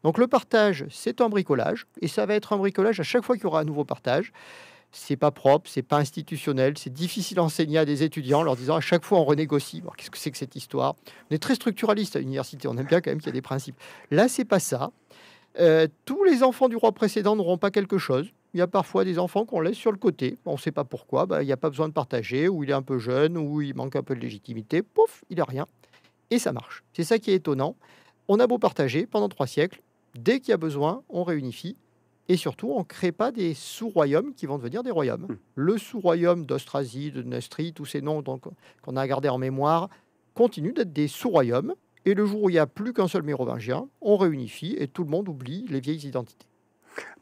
Donc le partage, c'est un bricolage, et ça va être un bricolage à chaque fois qu'il y aura un nouveau partage c'est pas propre, c'est pas institutionnel, c'est difficile à enseigner à des étudiants en leur disant à chaque fois on renégocie. Qu'est-ce que c'est que cette histoire On est très structuraliste à l'université, on aime bien quand même qu'il y a des principes. Là, c'est pas ça. Euh, tous les enfants du roi précédent n'auront pas quelque chose. Il y a parfois des enfants qu'on laisse sur le côté. On ne sait pas pourquoi. Bah, il n'y a pas besoin de partager, ou il est un peu jeune, ou il manque un peu de légitimité. Pouf, il n'a rien. Et ça marche. C'est ça qui est étonnant. On a beau partager pendant trois siècles. Dès qu'il y a besoin, on réunifie. Et surtout, on ne crée pas des sous-royaumes qui vont devenir des royaumes. Hmm. Le sous-royaume d'Austrasie, de Nestrie, tous ces noms qu'on a gardés en mémoire, continue d'être des sous-royaumes. Et le jour où il n'y a plus qu'un seul mérovingien, on réunifie et tout le monde oublie les vieilles identités.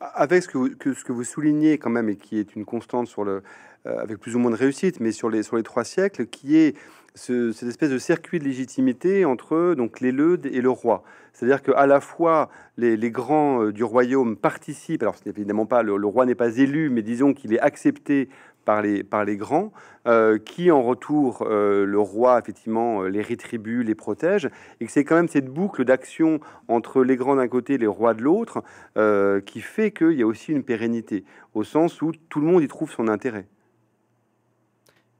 Avec ce que, vous, ce que vous soulignez quand même et qui est une constante sur le, euh, avec plus ou moins de réussite, mais sur les, sur les trois siècles, qui est cette espèce de circuit de légitimité entre donc l'Éleude et le roi. C'est-à-dire qu'à la fois les, grands euh, du royaume participent, alors ce n'est évidemment pas le, roi n'est pas élu, mais disons qu'il est accepté par les, par les grands, euh, qui en retour, euh, le roi, effectivement, les rétribue, les protège, et que c'est quand même cette boucle d'action entre les grands d'un côté et les rois de l'autre qui fait qu'il y a aussi une pérennité, au sens où tout le monde y trouve son intérêt.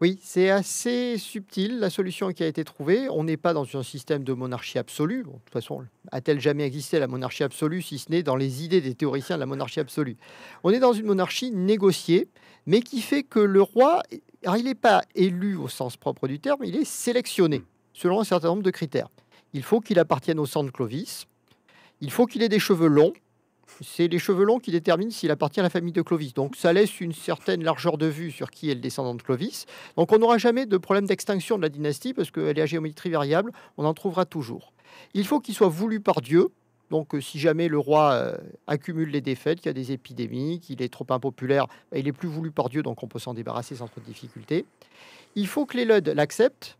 Oui, c'est assez subtil la solution qui a été trouvée. On n'est pas dans un système de monarchie absolue. de toute façon, a-t-elle jamais existé la monarchie absolue, si ce n'est dans les idées des théoriciens de la monarchie absolue On est dans une monarchie négociée, mais qui fait que le roi, il n'est pas élu au sens propre du terme, il est sélectionné selon un certain nombre de critères. Il faut qu'il appartienne au sang de Clovis, il faut qu'il ait des cheveux longs, c'est les cheveux longs qui déterminent s'il appartient à la famille de Clovis. Donc ça laisse une certaine largeur de vue sur qui est le descendant de Clovis. Donc on n'aura jamais de problème d'extinction de la dynastie parce qu'elle est à géométrie variable, on en trouvera toujours. Il faut qu'il soit voulu par Dieu. Donc euh, si jamais le roi euh, accumule les défaites, qu'il y a des épidémies, qu'il est trop impopulaire, bah, il est plus voulu par Dieu, donc on peut s'en débarrasser sans trop de difficultés. Il faut que l'Élode l'acceptent,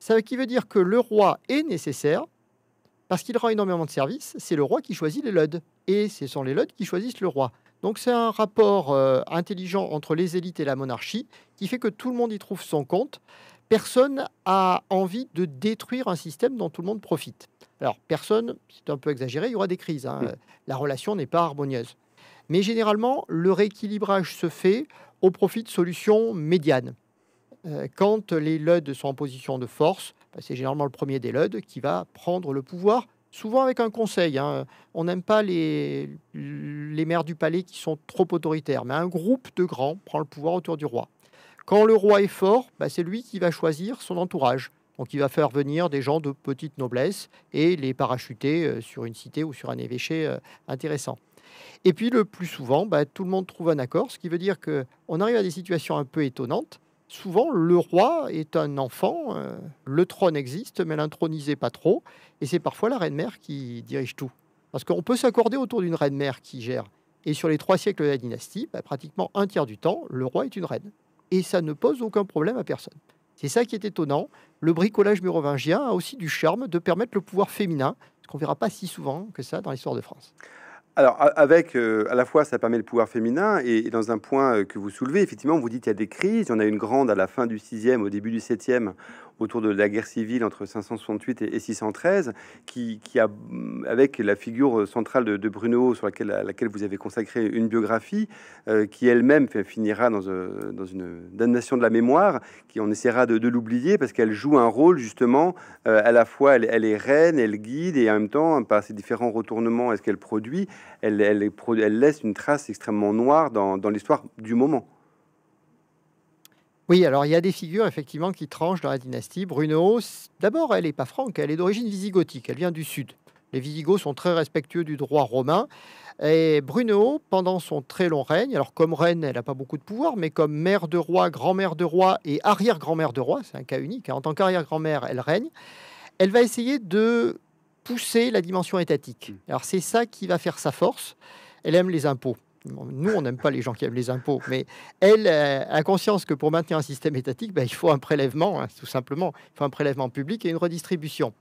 Ça veut dire que le roi est nécessaire, parce qu'il rend énormément de services, c'est le roi qui choisit les LUD. Et ce sont les LUD qui choisissent le roi. Donc c'est un rapport euh, intelligent entre les élites et la monarchie qui fait que tout le monde y trouve son compte. Personne a envie de détruire un système dont tout le monde profite. Alors personne, c'est un peu exagéré, il y aura des crises. Hein. Hmm. La relation n'est pas harmonieuse. Mais généralement, le rééquilibrage se fait au profit de solutions médianes. Euh, quand les LUD sont en position de force, bah, c'est généralement le premier des LUD qui va prendre le pouvoir, souvent avec un conseil. Hein. On n'aime pas les, les maires du palais qui sont trop autoritaires, mais un groupe de grands prend le pouvoir autour du roi. Quand le roi est fort, bah, c'est lui qui va choisir son entourage. Donc il va faire venir des gens de petite noblesse et les parachuter euh, sur une cité ou sur un évêché euh, intéressant. Et puis le plus souvent, bah, tout le monde trouve un accord, ce qui veut dire qu'on arrive à des situations un peu étonnantes souvent le roi est un enfant, euh, le trône existe, mais l'intronisé pas trop, et c'est parfois la reine-mère qui dirige tout. Parce qu'on peut s'accorder autour d'une reine-mère qui gère. Et sur les trois siècles de la dynastie, bah, pratiquement un tiers du temps, le roi est une reine. Et ça ne pose aucun problème à personne. C'est ça qui est étonnant. Le bricolage mérovingien a aussi du charme de permettre le pouvoir féminin, ce qu'on verra pas si souvent que ça dans l'histoire de France. Alors, avec, euh, à la fois, ça permet le pouvoir féminin, et, dans un point euh, que vous soulevez, effectivement, vous dites qu'il y a des crises. Il y en a une grande à la fin du sixième, au début du 7 autour de la guerre civile entre 568 et 613, qui, a, avec la figure centrale de, Bruno, sur laquelle, laquelle vous avez consacré une biographie, euh, qui elle-même finira euh, dans, une damnation de la mémoire, qui on essaiera de, l'oublier parce qu'elle joue un rôle justement euh, à la fois elle, est reine, elle guide et en même temps par ses différents retournements, est-ce qu'elle produit, elle, laisse une trace extrêmement noire dans l'histoire du moment. Oui, alors il y a des figures effectivement qui tranchent dans la dynastie. Bruno, d'abord, elle n'est pas franque, elle est d'origine visigothique, elle vient du sud. Les Visigoths sont très respectueux du droit romain. Et Bruno, pendant son très long règne, alors comme reine, elle n'a pas beaucoup de pouvoir, mais comme mère de roi, grand-mère de roi et arrière-grand-mère de roi, c'est un cas unique, hein, en tant qu'arrière-grand-mère, elle règne, elle va essayer de pousser la dimension étatique. Mmh. Alors c'est ça qui va faire sa force. Elle aime les impôts nous, on n'aime pas les gens qui aiment les impôts, mais elle a euh, conscience que pour maintenir un système étatique, ben, il faut un prélèvement, hein, tout simplement. Il faut un prélèvement public et une redistribution.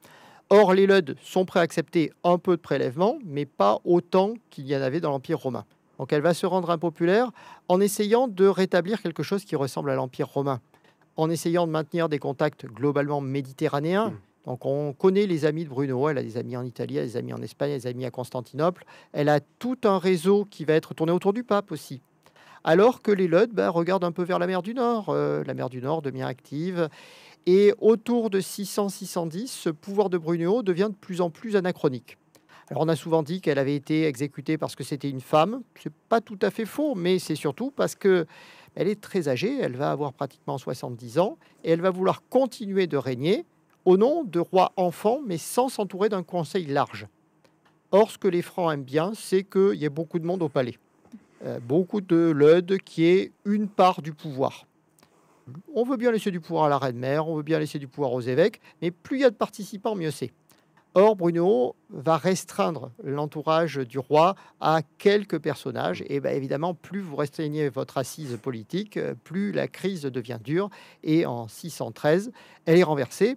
Or, les LUD sont prêts à accepter un peu de prélèvement, mais pas autant qu'il y en avait dans l'Empire romain. Donc, elle va se rendre impopulaire en essayant de rétablir quelque chose qui ressemble à l'Empire romain, en essayant de maintenir des contacts globalement méditerranéens. Mmh. Donc on connaît les amis de Bruno, elle a des amis en Italie, des amis en Espagne, des amis à Constantinople, elle a tout un réseau qui va être tourné autour du pape aussi. Alors que les Luds ben, regardent un peu vers la mer du Nord, euh, la mer du Nord devient active, et autour de 600-610, ce pouvoir de Bruno devient de plus en plus anachronique. Alors on a souvent dit qu'elle avait été exécutée parce que c'était une femme, Ce n'est pas tout à fait faux, mais c'est surtout parce que elle est très âgée, elle va avoir pratiquement 70 ans, et elle va vouloir continuer de régner, au nom de roi enfant, mais sans s'entourer d'un conseil large. Or, ce que les Francs aiment bien, c'est qu'il y ait beaucoup de monde au palais. Euh, beaucoup de leude qui est une part du pouvoir. On veut bien laisser du pouvoir à la reine-mère, on veut bien laisser du pouvoir aux évêques, mais plus il y a de participants, mieux c'est. Or, Bruno va restreindre l'entourage du roi à quelques personnages. Et bien évidemment, plus vous restreignez votre assise politique, euh, plus la crise devient dure. Et en 613, elle est renversée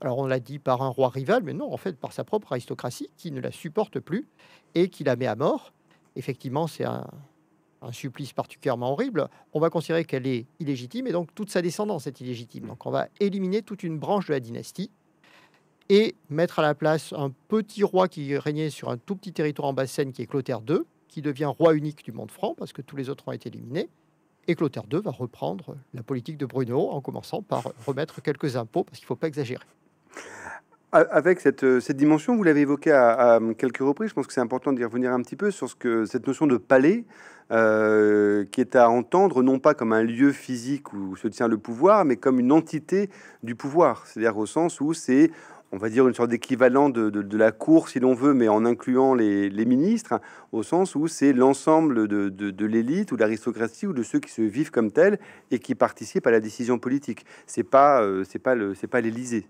alors on l'a dit par un roi rival, mais non, en fait par sa propre aristocratie qui ne la supporte plus et qui la met à mort. Effectivement, c'est un, supplice particulièrement horrible, on va considérer qu'elle est illégitime et donc toute sa descendance est illégitime. Mm. Donc on va éliminer toute une branche de la dynastie et mettre à la place un petit roi qui régnait sur un tout petit territoire en Basse-Seine qui est Clotaire II, qui devient roi unique du monde franc parce que tous les autres ont été éliminés. Et Clotaire II va reprendre la politique de Bruno en commençant par remettre quelques impôts parce qu'il ne faut pas exagérer. Avec cette, euh, cette, dimension, vous l'avez évoqué à, quelques reprises, je pense que c'est important d'y revenir un petit peu sur ce que, cette notion de palais euh, qui est à entendre non pas comme un lieu physique où se tient le pouvoir, mais comme une entité du pouvoir, c'est-à-dire au sens où c'est on va dire une sorte d'équivalent de, la cour, si l'on veut, mais en incluant les, ministres, au sens où c'est l'ensemble de, l'élite ou de l'aristocratie ou de ceux qui se vivent comme tels et qui participent à la décision politique. C'est pas, euh, c'est pas c'est pas l'Élysée.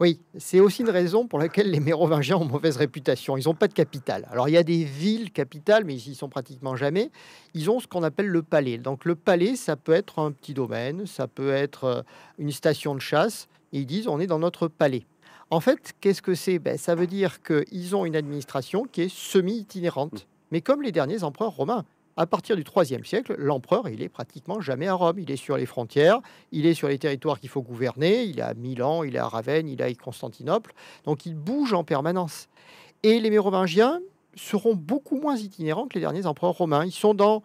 Oui, c'est aussi une raison pour laquelle les Mérovingiens ont mauvaise réputation. Ils n'ont pas de capitale. Alors il y a des villes capitales, mais ils n'y sont pratiquement jamais. Ils ont ce qu'on appelle le palais. Donc le palais, ça peut être un petit domaine, ça peut être euh, une station de chasse. ils disent, on est dans notre palais. En fait, qu'est-ce que c'est ben, Ça veut dire qu'ils ont une administration qui est semi-itinérante. Mmh. Mais comme les derniers empereurs romains, à partir du IIIe siècle, l'empereur, il est pratiquement jamais à Rome. Il est sur les frontières, il est sur les territoires qu'il faut gouverner. Il est à Milan, il est à Ravenne, il est à Constantinople. Donc il bouge en permanence. Et les Mérovingiens seront beaucoup moins itinérants que les derniers empereurs romains. Ils sont dans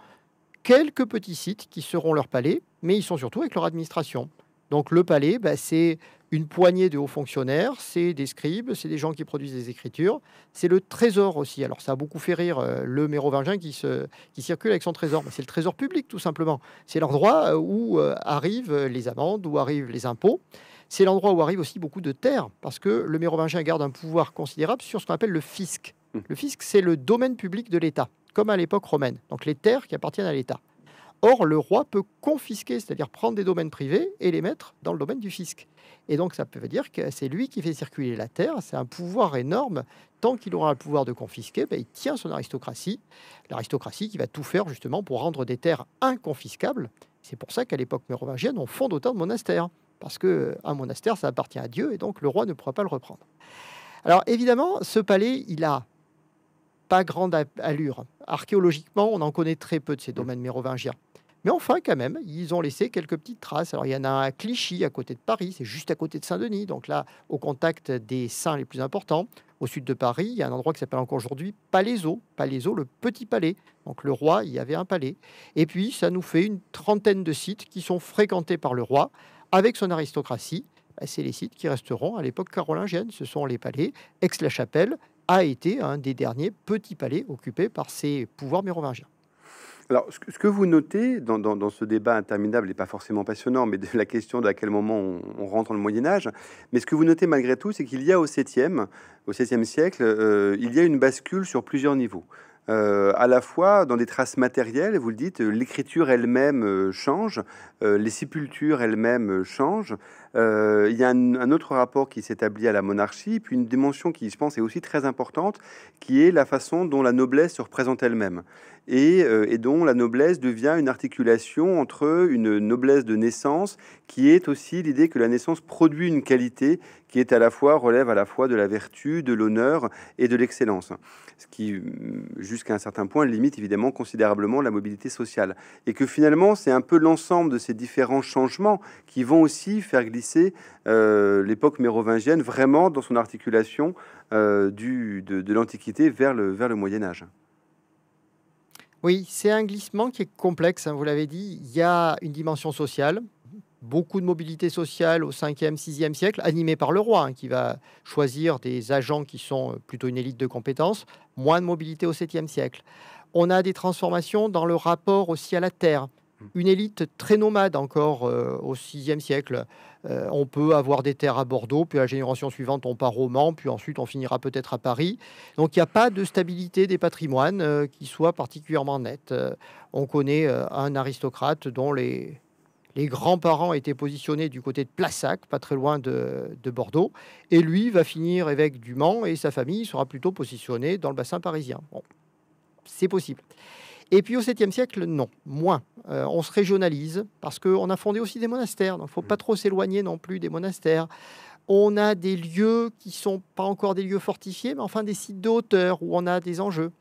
quelques petits sites qui seront leur palais, mais ils sont surtout avec leur administration. Donc le palais, bah, c'est une poignée de hauts fonctionnaires, c'est des scribes, c'est des gens qui produisent des écritures, c'est le trésor aussi. Alors ça a beaucoup fait rire euh, le mérovingien qui, circule avec son trésor, mais c'est le trésor public tout simplement. C'est l'endroit euh, où euh, arrivent les amendes, où arrivent les impôts. C'est l'endroit où arrivent aussi beaucoup de terres, parce que le mérovingien garde un pouvoir considérable sur ce qu'on appelle le fisc. Mmh. Le fisc, c'est le domaine public de l'État, comme à l'époque romaine, donc les terres qui appartiennent à l'État. Or, le roi peut confisquer, c'est-à-dire prendre des domaines privés et les mettre dans le domaine du fisc. Et donc, ça peut dire que c'est lui qui fait circuler la terre. C'est un pouvoir énorme. Tant qu'il aura le pouvoir de confisquer, ben, il tient son aristocratie. L'aristocratie qui va tout faire justement pour rendre des terres inconfiscables. C'est pour ça qu'à l'époque mérovingienne, on fonde autant de monastères. Parce qu'un euh, monastère, ça appartient à Dieu et donc le roi ne pourra pas le reprendre. Alors, évidemment, ce palais, il a pas grande allure. Archéologiquement, on en connaît très peu de ces domaines mérovingiens. Mais enfin, quand même, ils ont laissé quelques petites traces. Alors, il y en a un à Clichy, à côté de Paris, c'est juste à côté de Saint-Denis, donc là, au contact des saints les plus importants. Au sud de Paris, il y a un endroit qui s'appelle encore aujourd'hui Palaiso, Palaiso, le petit palais. Donc, le roi, il y avait un palais. Et puis, ça nous fait une trentaine de sites qui sont fréquentés par le roi, avec son aristocratie. Bah, c'est les sites qui resteront à l'époque carolingienne. Ce sont les palais, Aix-la-Chapelle, a été un des derniers petits palais occupés par ces pouvoirs mérovingiens. Alors, ce que vous notez dans, ce débat interminable, et pas forcément passionnant, mais de la question de à quel moment on, rentre dans le Moyen Âge, mais ce que vous notez malgré tout, c'est qu'il y a au 7e, au siècle, euh, il y a une bascule sur plusieurs niveaux. Euh, à la fois dans des traces matérielles, vous le dites, euh, l'écriture elle-même euh, change, les sépultures elles-mêmes changent. il y a un, autre rapport qui s'établit à la monarchie, puis une dimension qui, je pense, est aussi très importante, qui est la façon dont la noblesse se représente elle-même et, et dont la noblesse devient une articulation entre une noblesse de naissance, qui est aussi l'idée que la naissance produit une qualité qui est à la fois relève à la fois de la vertu, de l'honneur et de l'excellence, ce qui mm, jusqu'à un certain point limite évidemment considérablement la mobilité sociale et que finalement c'est un peu l'ensemble de ces différents changements qui vont aussi faire glisser euh, l'époque mérovingienne vraiment dans son articulation euh, du, de, l'Antiquité vers le, vers le Moyen Âge. Oui, c'est un glissement qui est complexe, hein, vous l'avez dit. Il y a une dimension sociale, beaucoup de mobilité sociale au 5e, 6e siècle, animée par le roi, hein, qui va choisir des agents qui sont euh, plutôt une élite de compétences, moins de mobilité au 7e siècle. On a des transformations dans le rapport aussi à la terre. Hmm. Une élite très nomade encore euh, au 6e siècle. Euh, on peut avoir des terres à Bordeaux, puis la génération suivante, on part au Mans, puis ensuite on finira peut-être à Paris. Donc il n'y a pas de stabilité des patrimoines qui soit particulièrement nette. on connaît un aristocrate dont les, les grands-parents étaient positionnés du côté de Plassac, pas très loin de, Bordeaux. Et lui va finir évêque du Mans et sa famille sera plutôt positionnée dans le bassin parisien. Bon, c'est possible. Et puis au 7e siècle, non, moins. Euh, on se régionalise parce qu'on a fondé aussi des monastères. Donc il ne faut pas trop s'éloigner non plus des monastères. On a des lieux qui ne sont pas encore des lieux fortifiés, mais enfin des sites de hauteur où on a des enjeux.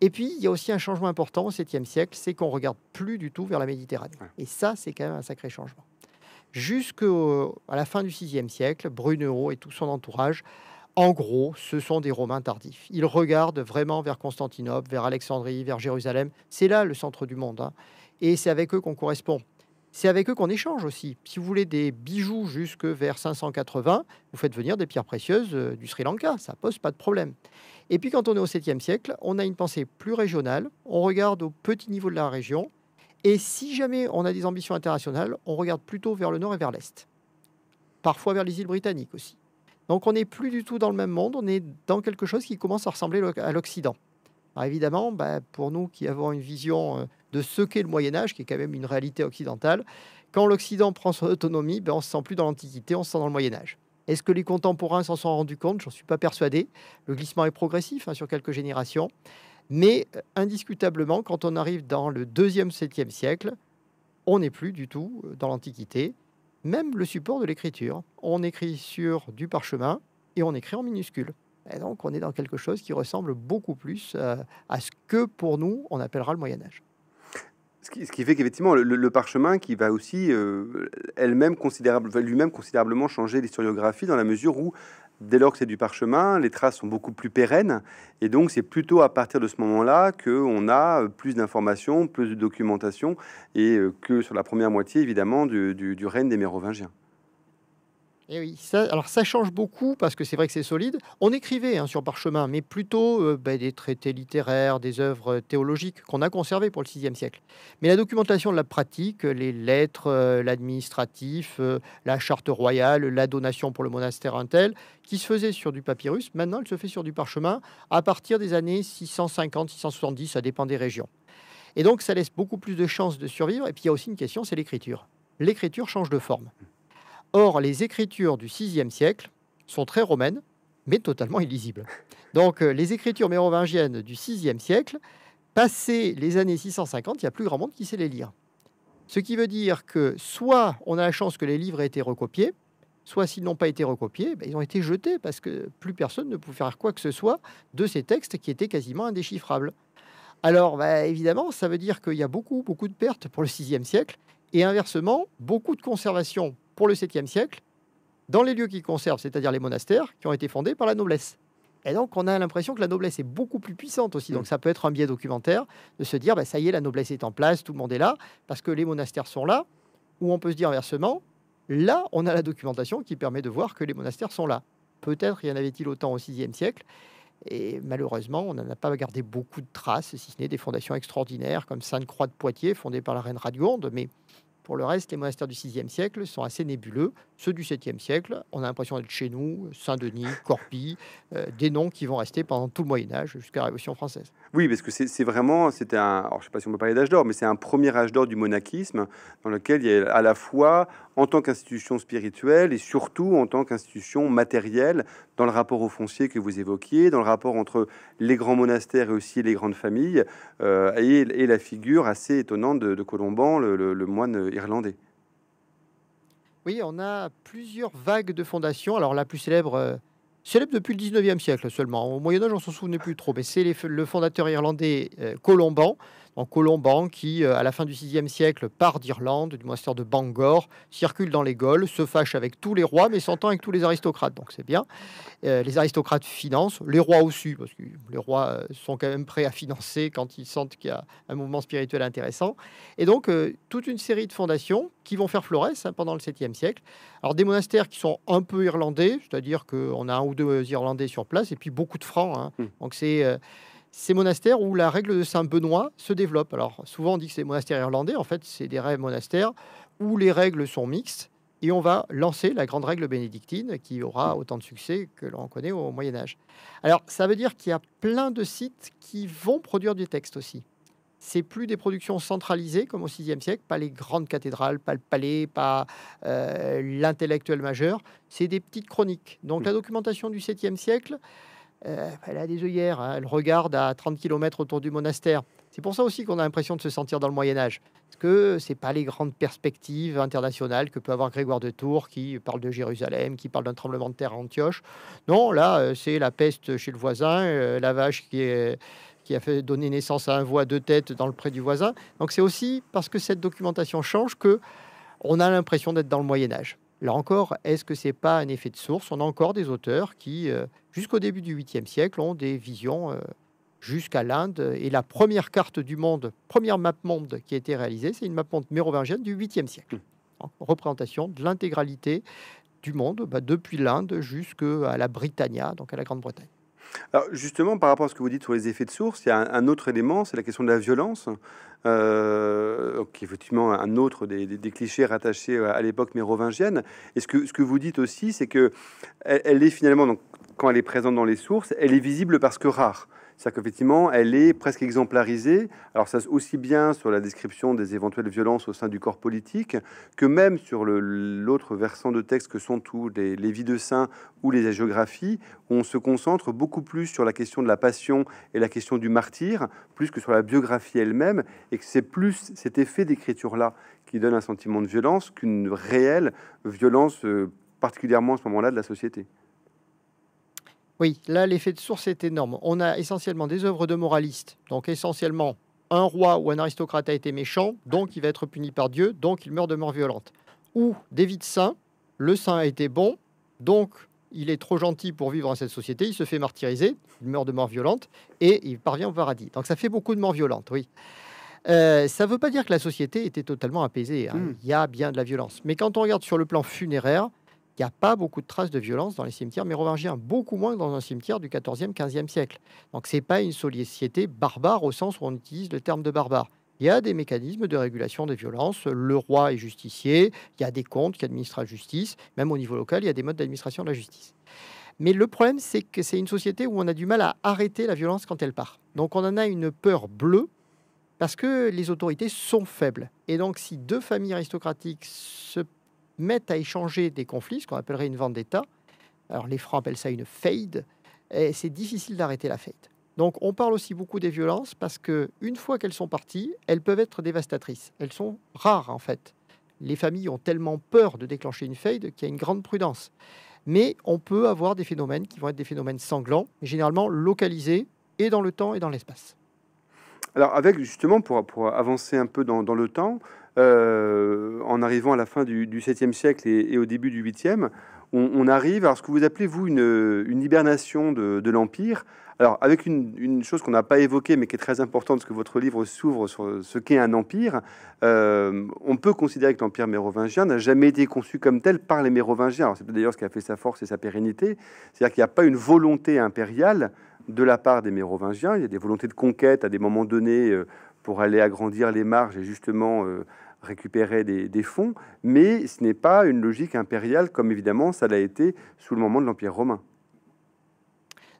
Et puis, il y a aussi un changement important au 7e siècle, c'est qu'on regarde plus du tout vers la Méditerranée. Et ça, c'est quand même un sacré changement. Jusqu'à la fin du 6e siècle, Bruno et tout son entourage, en gros, ce sont des Romains tardifs. Ils regardent vraiment vers Constantinople, vers Alexandrie, vers Jérusalem. C'est là le centre du monde. Hein. Et c'est avec eux qu'on correspond. C'est avec eux qu'on échange aussi. Si vous voulez des bijoux jusque vers 580, vous faites venir des pierres précieuses euh, du Sri Lanka. Ça pose pas de problème. Et puis quand on est au 7e siècle, on a une pensée plus régionale, on regarde au petit niveau de la région, et si jamais on a des ambitions internationales, on regarde plutôt vers le nord et vers l'est, parfois vers les îles britanniques aussi. Donc on n'est plus du tout dans le même monde, on est dans quelque chose qui commence à ressembler à l'Occident. évidemment, bah, pour nous qui avons une vision euh, de ce qu'est le Moyen Âge, qui est quand même une réalité occidentale, quand l'Occident prend son autonomie, ben on ne se sent plus dans l'Antiquité, on se sent dans le Moyen Âge. Est-ce que les contemporains s'en sont rendus compte J'en suis pas persuadé. Le glissement est progressif hein, sur quelques générations. Mais euh, indiscutablement, quand on arrive dans le 2e, siècle, on n'est plus du tout euh, dans l'Antiquité. Même le support de l'écriture. On écrit sur du parchemin et on écrit en minuscules. Et donc on est dans quelque chose qui ressemble beaucoup plus euh, à ce que pour nous on appellera le Moyen Âge. Ce qui, fait qu'effectivement, le, parchemin qui va aussi euh, elle-même lui-même considérablement changer l'historiographie dans la mesure où dès lors que c'est du parchemin, les traces sont beaucoup plus pérennes. Et donc, c'est plutôt à partir de ce moment-là qu'on a euh, plus d'informations, plus de documentation, et euh, que sur la première moitié, évidemment, du règne des Mérovingiens. Et eh oui, ça, alors ça change beaucoup parce que c'est vrai que c'est solide. On écrivait hein, sur parchemin, mais plutôt euh, bah, des traités littéraires, des œuvres euh, théologiques qu'on a conservées pour le VIe siècle. Mais la documentation de la pratique, euh, les lettres, l'administratif, la charte royale, la donation pour le monastère tel, qui se faisait sur du papyrus, maintenant elle se fait sur du parchemin à partir des années 650-670, ça dépend des régions. Et donc ça laisse beaucoup plus de chances de survivre. Et puis il y a aussi une question, c'est l'écriture. L'écriture change de forme. Or, les écritures du VIe siècle sont très romaines, mais totalement illisibles. Donc, euh, les écritures mérovingiennes du VIe siècle, passées les années 650, il n'y a plus grand monde qui sait les lire. Ce qui veut dire que soit on a la chance que les livres aient été recopiés, soit s'ils n'ont pas été recopiés, ben, ils ont été jetés parce que plus personne ne pouvait faire quoi que ce soit de ces textes qui étaient quasiment indéchiffrables. Alors, ben, évidemment, ça veut dire qu'il y a beaucoup, beaucoup de pertes pour le VIe siècle et inversement, beaucoup de conservation pour le 7e siècle dans les lieux qui conservent, c'est-à-dire les monastères qui ont été fondés par la noblesse. Et donc, on a l'impression que la noblesse est beaucoup plus puissante aussi. Donc, mm. ça peut être un biais documentaire de se dire, ben, ça y est, la noblesse est en place, tout le monde est là, parce que les monastères sont là. Ou on peut se dire inversement, là, on a la documentation qui permet de voir que les monastères sont là. Peut-être y en avait-il autant au 6e siècle. Et malheureusement, on n'en a pas gardé beaucoup de traces, si ce n'est des fondations extraordinaires comme Sainte-Croix de Poitiers, fondée par la reine Radegonde, mais pour le reste, les monastères du VIe siècle sont assez nébuleux ceux du 7e siècle, on a l'impression d'être chez nous, Saint-Denis, Corpie, euh, des noms qui vont rester pendant tout le Moyen-Âge jusqu'à la Révolution française. Oui, parce que c'est vraiment, c'était un, alors je ne sais pas si on peut parler d'âge d'or, mais c'est un premier âge d'or du monachisme dans lequel il y a à la fois, en tant qu'institution spirituelle et surtout en tant qu'institution matérielle, dans le rapport aux fonciers que vous évoquiez, dans le rapport entre les grands monastères et aussi les grandes familles, euh, et, la figure assez étonnante de, Colomban, le moine irlandais. Oui, on a plusieurs vagues de fondations. Alors la plus célèbre, euh, célèbre depuis le 19e siècle seulement. Au Moyen Âge, on s'en souvenait plus trop, mais c'est le fondateur irlandais euh, Colomban en Colomban qui, euh, à la fin du VIe siècle, part d'Irlande, du monastère de Bangor, circule dans les Gaules, se fâche avec tous les rois, mais s'entend avec tous les aristocrates, donc c'est bien. Euh, les aristocrates financent, les rois aussi, parce que les rois euh, sont quand même prêts à financer quand ils sentent qu'il y a un mouvement spirituel intéressant. Et donc, toute une série de fondations qui vont faire flores hein, pendant le 7 siècle. Alors, des monastères qui sont un peu irlandais, c'est-à-dire qu'on a un ou deux Irlandais sur place, et puis beaucoup de Francs. Hein. Mmh. Donc, c'est ces monastères où la règle de Saint Benoît se développe. Alors souvent on dit que c'est des monastères irlandais, en fait c'est des rêves monastères où les règles sont mixtes et on va lancer la grande règle bénédictine qui aura hmm. autant de succès que l'on connaît au Moyen Âge. Alors ça veut dire qu'il y a plein de sites qui vont produire du texte aussi. C'est plus des productions centralisées comme au VIe siècle, pas les grandes cathédrales, pas le palais, pas euh, l'intellectuel majeur, c'est des petites chroniques. Donc hmm. la documentation du VIIe siècle, euh, elle a des œillères, hein. elle regarde à 30 km autour du monastère. C'est pour ça aussi qu'on a l'impression de se sentir dans le Moyen Âge, parce que c'est pas les grandes perspectives internationales que peut avoir Grégoire de Tours, qui parle de Jérusalem, qui parle d'un tremblement de terre à Antioche. Non, là, euh, c'est la peste chez le voisin, euh, la vache qui a fait donner naissance à un voie de tête dans le pré du voisin. Donc c'est aussi parce que cette documentation change que on a l'impression d'être dans le Moyen Âge. Là encore, est-ce que ce n'est pas un effet de source On a encore des auteurs qui, euh, jusqu'au début du 8e siècle, ont des visions euh, jusqu'à l'Inde. Et la première carte du monde, première map monde qui a été réalisée, c'est une map monde mérovingienne du 8e siècle. Mmh. représentation de l'intégralité du monde, bah, depuis l'Inde jusqu'à la Britannia, donc à la Grande-Bretagne. Alors justement, par rapport à ce que vous dites sur les effets de source, il y a un, autre élément, c'est la question de la violence, qui euh, est effectivement un autre des, clichés rattachés à, l'époque mérovingienne. Et ce que, vous dites aussi, c'est que est finalement, quand elle est présente dans les sources, elle est visible parce que rare. C'est-à-dire qu'effectivement, elle est presque exemplarisée. Alors, ça aussi bien sur la description des éventuelles violences au sein du corps politique que même sur l'autre versant de texte que sont tous les, vies de saints ou les hagiographies, où on se concentre beaucoup plus sur la question de la passion et la question du martyr, plus que sur la biographie elle-même, et que c'est plus cet effet d'écriture-là qui donne un sentiment de violence qu'une réelle violence, euh, particulièrement à ce moment-là de la société. Oui, là, l'effet de source est énorme. On a essentiellement des œuvres de moralistes, donc essentiellement un roi ou un aristocrate a été méchant, donc il va être puni par Dieu, donc il meurt de mort violente. Ou David Saint, le saint a été bon, donc il est trop gentil pour vivre dans cette société, il se fait martyriser, il meurt de mort violente, et il parvient au paradis. Donc ça fait beaucoup de morts violentes, oui. Euh, ça ne veut pas dire que la société était totalement apaisée. Hein. Hmm. Il y a bien de la violence. Mais quand on regarde sur le plan funéraire, il n'y a pas beaucoup de traces de violence dans les cimetières mérovingiens, beaucoup moins que dans un cimetière du 14e, 15e siècle. Donc ce n'est pas une société barbare au sens où on utilise le terme de barbare. Il y a des mécanismes de régulation des violences. Le roi est justicier, il y a des comptes qui administrent la justice. Même au niveau local, il y a des modes d'administration de la justice. Mais le problème, c'est que c'est une société où on a du mal à arrêter la violence quand elle part. Donc on en a une peur bleue parce que les autorités sont faibles. Et donc si deux familles aristocratiques se mettent à échanger des conflits, ce qu'on appellerait une d'État. Alors les Francs appellent ça une fade, et c'est difficile d'arrêter la fade. Donc on parle aussi beaucoup des violences parce que une fois qu'elles sont parties, elles peuvent être dévastatrices. Elles sont rares en fait. Les familles ont tellement peur de déclencher une fade qu'il y a une grande prudence. Mais on peut avoir des phénomènes qui vont être des phénomènes sanglants, généralement localisés et dans le temps et dans l'espace. Alors avec justement, pour, pour, avancer un peu dans, dans le temps, euh, en arrivant à la fin du, 7e siècle et, au début du 8e, on, arrive à ce que vous appelez, vous, une, hibernation de, l'Empire. Alors, avec une, chose qu'on n'a pas évoquée, mais qui est très importante, parce que votre livre s'ouvre sur ce qu'est un empire, euh, on peut considérer que l'empire mérovingien n'a jamais été conçu comme tel par les mérovingiens. C'est d'ailleurs ce qui a fait sa force et sa pérennité. C'est-à-dire qu'il n'y a pas une volonté impériale de la part des mérovingiens. Il y a des volontés de conquête à des moments donnés euh, pour aller agrandir les marges et justement récupérer des, fonds, mais ce n'est pas une logique impériale comme évidemment ça l'a été sous le moment de l'Empire romain.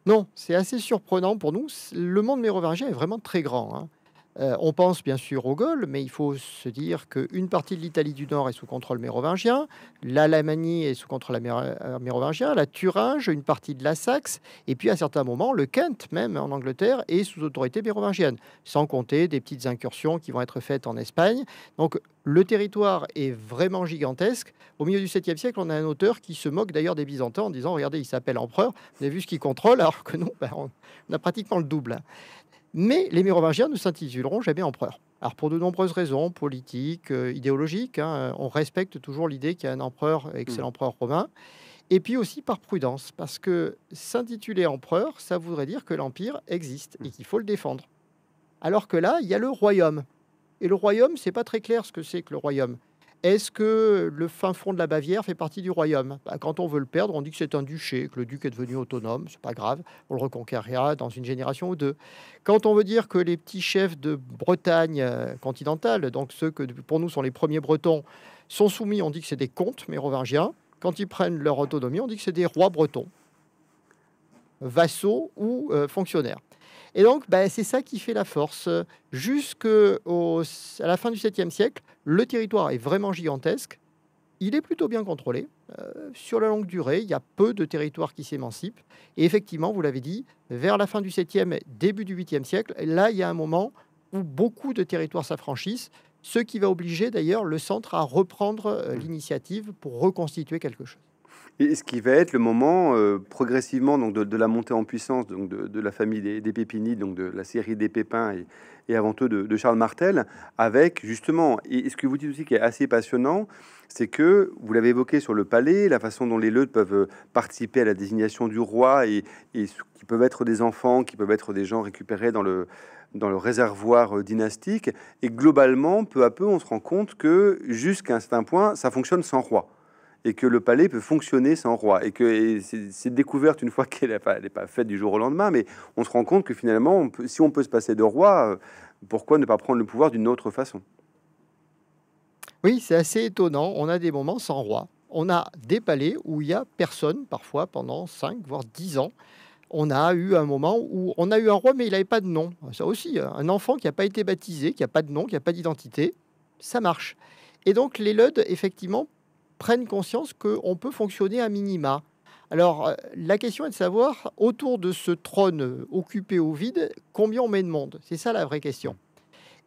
Non, c'est assez surprenant pour nous. Le monde mérovingien est vraiment très grand. Hein. Euh, on pense bien sûr aux Gaules, mais il faut se dire qu'une partie de l'Italie du Nord est sous contrôle mérovingien, l'Allemagne est sous contrôle euh, mérovingien, la Thuringe, une partie de la Saxe, et puis à certains moments, le Kent même en Angleterre est sous autorité mérovingienne, sans compter des petites incursions qui vont être faites en Espagne. Donc le territoire est vraiment gigantesque. Au milieu du 7 siècle, on a un auteur qui se moque d'ailleurs des Byzantins en disant, regardez, il s'appelle empereur, vous avez vu ce qu'il contrôle, alors que nous, ben, on a pratiquement le double. Mais les Mérovingiens ne s'intituleront jamais empereur. Alors pour de nombreuses raisons, politiques, euh, idéologiques, hein, euh, on respecte toujours l'idée qu'il y a un empereur et que c'est mm. l'empereur romain. Et puis aussi par prudence, parce que s'intituler empereur, ça voudrait dire que l'empire existe et mm. qu'il faut le défendre. Alors que là, il y a le royaume. Et le royaume, c'est pas très clair ce que c'est que le royaume. Est-ce que le fin fond de la Bavière fait partie du royaume bah, Quand on veut le perdre, on dit que c'est un duché, que le duc est devenu autonome, c'est pas grave, on le reconquérira dans une génération ou deux. Quand on veut dire que les petits chefs de Bretagne euh, continentale, donc ceux que pour nous sont les premiers Bretons, sont soumis, on dit que c'est des comtes mérovingiens. Quand ils prennent leur autonomie, on dit que c'est des rois bretons, vassaux ou euh, fonctionnaires. Et donc, ben, c'est ça qui fait la force. Jusqu'à la fin du 7e siècle, le territoire est vraiment gigantesque. Il est plutôt bien contrôlé. Euh, sur la longue durée, il y a peu de territoires qui s'émancipent. Et effectivement, vous l'avez dit, vers la fin du 7e, début du 8e siècle, là, il y a un moment où beaucoup de territoires s'affranchissent, ce qui va obliger d'ailleurs le centre à reprendre euh, l'initiative pour reconstituer quelque chose. Et ce qui va être le moment euh, progressivement donc de, la montée en puissance donc de, la famille des, des donc de la série des Pépins et, avant eux de, Charles Martel, avec justement, et ce que vous dites aussi qui est assez passionnant, c'est que vous l'avez évoqué sur le palais, la façon dont les leudes peuvent euh, participer à la désignation du roi et, et qui peuvent être des enfants, qui peuvent être des gens récupérés dans le, dans le réservoir euh, dynastique. Et globalement, peu à peu, on se rend compte que jusqu'à un certain point, ça fonctionne sans roi et que le palais peut fonctionner sans roi. Et que c'est découverte, une fois qu'elle n'est pas, pas, faite du jour au lendemain, mais on se rend compte que finalement, si on peut se passer de roi, euh, pourquoi ne pas prendre le pouvoir d'une autre façon Oui, c'est assez étonnant. On a des moments sans roi. On a des palais où il n'y a personne, parfois pendant 5, voire 10 ans on a eu un moment où on a eu un roi, mais il n'avait pas de nom. Ça aussi, euh, un enfant qui n'a pas été baptisé, qui n'a pas de nom, qui n'a pas d'identité, ça marche. Et donc les LUD, effectivement, prennent conscience qu'on peut fonctionner à minima. Alors, euh, la question est de savoir, autour de ce trône occupé au vide, combien on met de monde C'est ça la vraie question.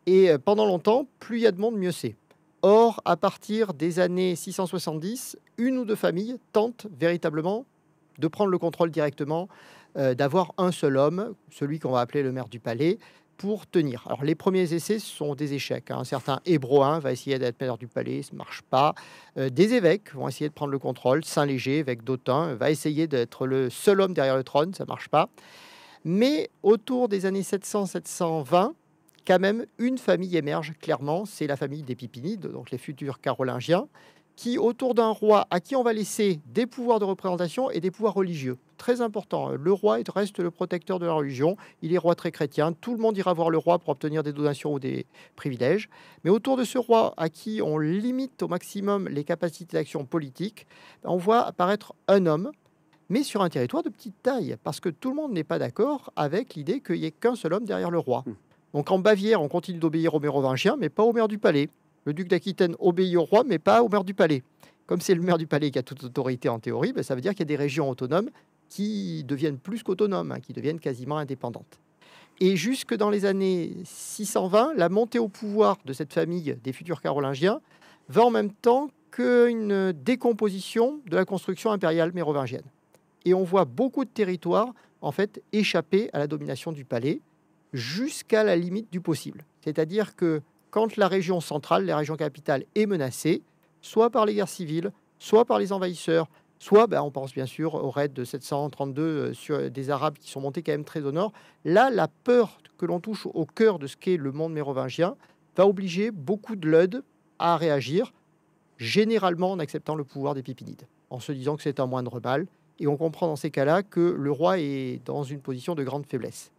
Et euh, pendant longtemps, plus il y a de monde, mieux c'est. Or, à partir des années 670, une ou deux familles tentent véritablement de prendre le contrôle directement, euh, d'avoir un seul homme, celui qu'on va appeler le maire du palais, pour tenir. Alors les premiers essais sont des échecs. Un hein. certain Hébroin va essayer d'être maire du palais, ça ne marche pas. Euh, des évêques vont essayer de prendre le contrôle. Saint-Léger, avec d'Autun, va essayer d'être le seul homme derrière le trône, ça ne marche pas. Mais autour des années 700-720, quand même, une famille émerge clairement, c'est la famille des Pipinides, donc les futurs carolingiens, qui, autour d'un roi à qui on va laisser des pouvoirs de représentation et des pouvoirs religieux. Très important, hein. le roi reste le protecteur de la religion, il est roi très chrétien, tout le monde ira voir le roi pour obtenir des donations ou des privilèges, mais autour de ce roi à qui on limite au maximum les capacités d'action politique, on voit apparaître un homme, mais sur un territoire de petite taille, parce que tout le monde n'est pas d'accord avec l'idée qu'il n'y ait qu'un seul homme derrière le roi. Hmm. Donc en Bavière, on continue d'obéir aux mérovingiens, mais pas au maire du palais. Le duc d'Aquitaine obéit au roi, mais pas au maire du palais. Comme c'est le maire du palais qui a toute autorité en théorie, ben, ça veut dire qu'il y a des régions autonomes qui deviennent plus qu'autonomes, hein, qui deviennent quasiment indépendantes. Et jusque dans les années 620, la montée au pouvoir de cette famille des futurs carolingiens va en même temps qu'une décomposition de la construction impériale mérovingienne. Et on voit beaucoup de territoires en fait échapper à la domination du palais jusqu'à la limite du possible. C'est-à-dire que quand la région centrale, la région capitale, est menacée, soit par les guerres civiles, soit par les envahisseurs, soit, ben, on pense bien sûr au raid de 732 euh, sur euh, des Arabes qui sont montés quand même très au nord, là, la peur que l'on touche au cœur de ce qu'est le monde mérovingien va obliger beaucoup de l'UD à réagir, généralement en acceptant le pouvoir des Pépinides, en se disant que c'est un moindre mal. Et on comprend dans ces cas-là que le roi est dans une position de grande faiblesse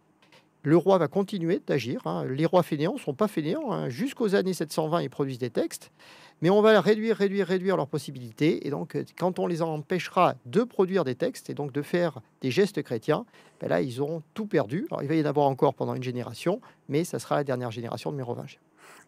le roi va continuer d'agir. Hein. Les rois fainéants ne sont pas fainéants. Hein. Jusqu'aux années 720, ils produisent des textes. Mais on va réduire, réduire, réduire leurs possibilités. Et donc, euh, quand on les empêchera de produire des textes et donc de faire des gestes chrétiens, ben là, ils auront tout perdu. Alors, il va y en avoir encore pendant une génération, mais ça sera la dernière génération de Mérovinges.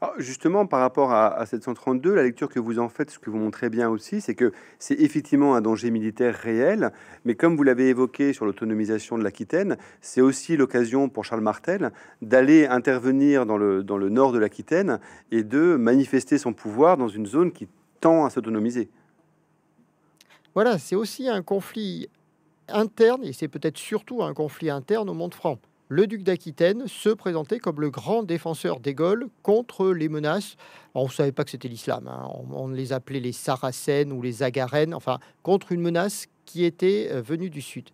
Ah, justement, par rapport à, 732, la lecture que vous en faites, ce que vous montrez bien aussi, c'est que c'est effectivement un danger militaire réel, mais comme vous l'avez évoqué sur l'autonomisation de l'Aquitaine, c'est aussi l'occasion pour Charles Martel d'aller intervenir dans le, dans le nord de l'Aquitaine et de manifester son pouvoir dans une zone qui tend à s'autonomiser. Voilà, c'est aussi un conflit interne, et c'est peut-être surtout un conflit interne au monde franc le duc d'Aquitaine se présentait comme le grand défenseur des Gaules contre les menaces. on ne savait pas que c'était l'islam, hein. on, les appelait les Saracènes ou les Agarènes, enfin, contre une menace qui était euh, venue du sud.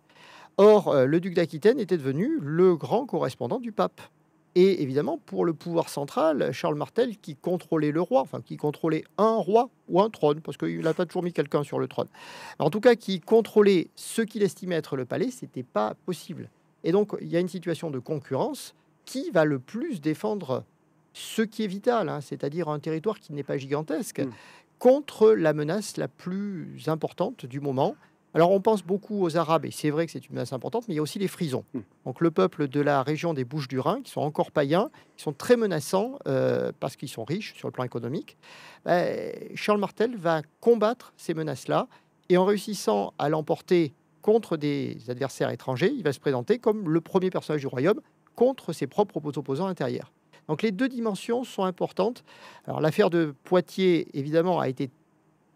Or, euh, le duc d'Aquitaine était devenu le grand correspondant du pape. Et évidemment, pour le pouvoir central, Charles Martel, qui contrôlait le roi, enfin qui contrôlait un roi ou un trône, parce qu'il n'a pas toujours mis quelqu'un sur le trône, en tout cas qui contrôlait ce qu'il estimait être le palais, ce n'était pas possible. Et donc, il y a une situation de concurrence qui va le plus défendre ce qui est vital, hein, c'est-à-dire un territoire qui n'est pas gigantesque, hmm. contre la menace la plus importante du moment. Alors on pense beaucoup aux Arabes, et c'est vrai que c'est une menace importante, mais il y a aussi les Frisons. Hmm. Donc le peuple de la région des Bouches du Rhin, qui sont encore païens, qui sont très menaçants euh, parce qu'ils sont riches sur le plan économique. Ben, Charles Martel va combattre ces menaces-là, et en réussissant à l'emporter contre des adversaires étrangers, il va se présenter comme le premier personnage du royaume contre ses propres opposants intérieurs. Donc les deux dimensions sont importantes. Alors l'affaire de Poitiers, évidemment, a été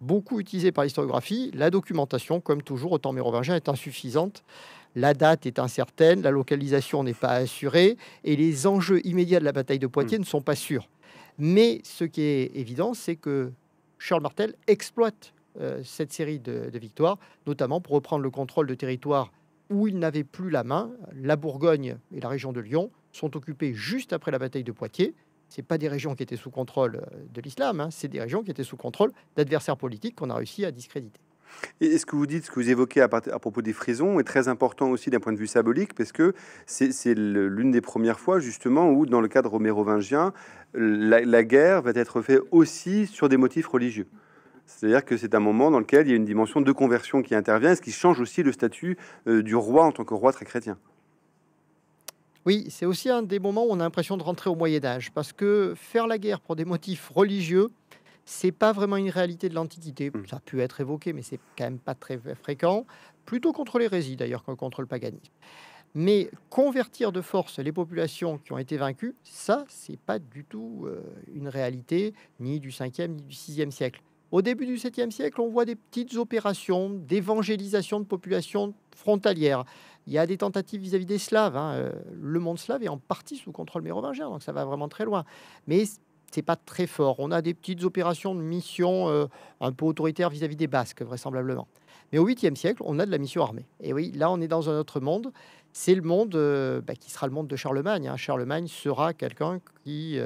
beaucoup utilisée par l'historiographie. La documentation, comme toujours au temps mérovingien, est insuffisante. La date est incertaine, la localisation n'est pas assurée et les enjeux immédiats de la bataille de Poitiers mmh. ne sont pas sûrs. Mais ce qui est évident, c'est que Charles Martel exploite euh, cette série de, victoires, notamment pour reprendre le contrôle de territoires où ils n'avaient plus la main. La Bourgogne et la région de Lyon sont occupées juste après la bataille de Poitiers. Ce pas des régions qui étaient sous contrôle euh, de l'islam, hein. c'est des régions qui étaient sous contrôle d'adversaires politiques qu'on a réussi à discréditer. Et ce que vous dites, ce que vous évoquez à, propos des frisons est très important aussi d'un point de vue symbolique, parce que c'est l'une des premières fois justement où, dans le cadre mérovingien, la guerre va être faite aussi sur des motifs religieux. C'est-à-dire que c'est un moment dans lequel il y a une dimension de conversion qui intervient, ce qui change aussi le statut euh, du roi en tant que roi très chrétien. Oui, c'est aussi un des moments où on a l'impression de rentrer au Moyen Âge, parce que faire la guerre pour des motifs religieux, c'est pas vraiment une réalité de l'Antiquité. Hmm. Ça a pu être évoqué, mais c'est quand même pas très fréquent. Plutôt contre l'hérésie d'ailleurs que contre le paganisme. Mais convertir de force les populations qui ont été vaincues, ça, c'est pas du tout euh, une réalité ni du 5e ni du 6e siècle. Au début du 7e siècle, on voit des petites opérations d'évangélisation de populations frontalières. Il y a des tentatives vis-à-vis des Slaves. Hein. Euh, le monde slave est en partie sous contrôle mérovingien, donc ça va vraiment très loin. Mais c'est pas très fort. On a des petites opérations de mission euh, un peu autoritaire vis-à-vis des Basques, vraisemblablement. Mais au 8e siècle, on a de la mission armée. Et oui, là, on est dans un autre monde. C'est le monde euh, bah, qui sera le monde de Charlemagne. Hein. Charlemagne sera quelqu'un qui,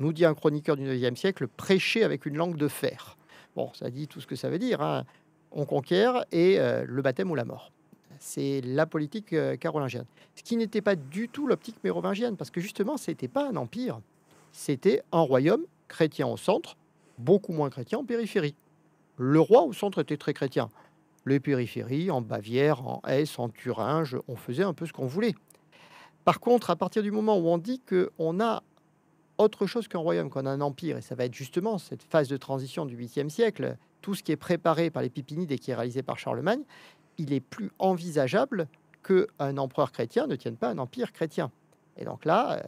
nous dit un chroniqueur du 9e siècle, prêchait avec une langue de fer. Bon, ça dit tout ce que ça veut dire. Hein. On conquiert et euh, le baptême ou la mort. C'est la politique euh, carolingienne. Ce qui n'était pas du tout l'optique mérovingienne, parce que justement, c'était pas un empire. C'était un royaume chrétien au centre, beaucoup moins chrétien en périphérie. Le roi au centre était très chrétien. Les périphéries, en Bavière, en Hesse, en Thuringe, on faisait un peu ce qu'on voulait. Par contre, à partir du moment où on dit que on a autre chose qu'un royaume, qu'on a un empire. Et ça va être justement cette phase de transition du 8e siècle. Tout ce qui est préparé par les Pipinides et qui est réalisé par Charlemagne, il est plus envisageable qu'un empereur chrétien ne tienne pas un empire chrétien. Et donc là, euh,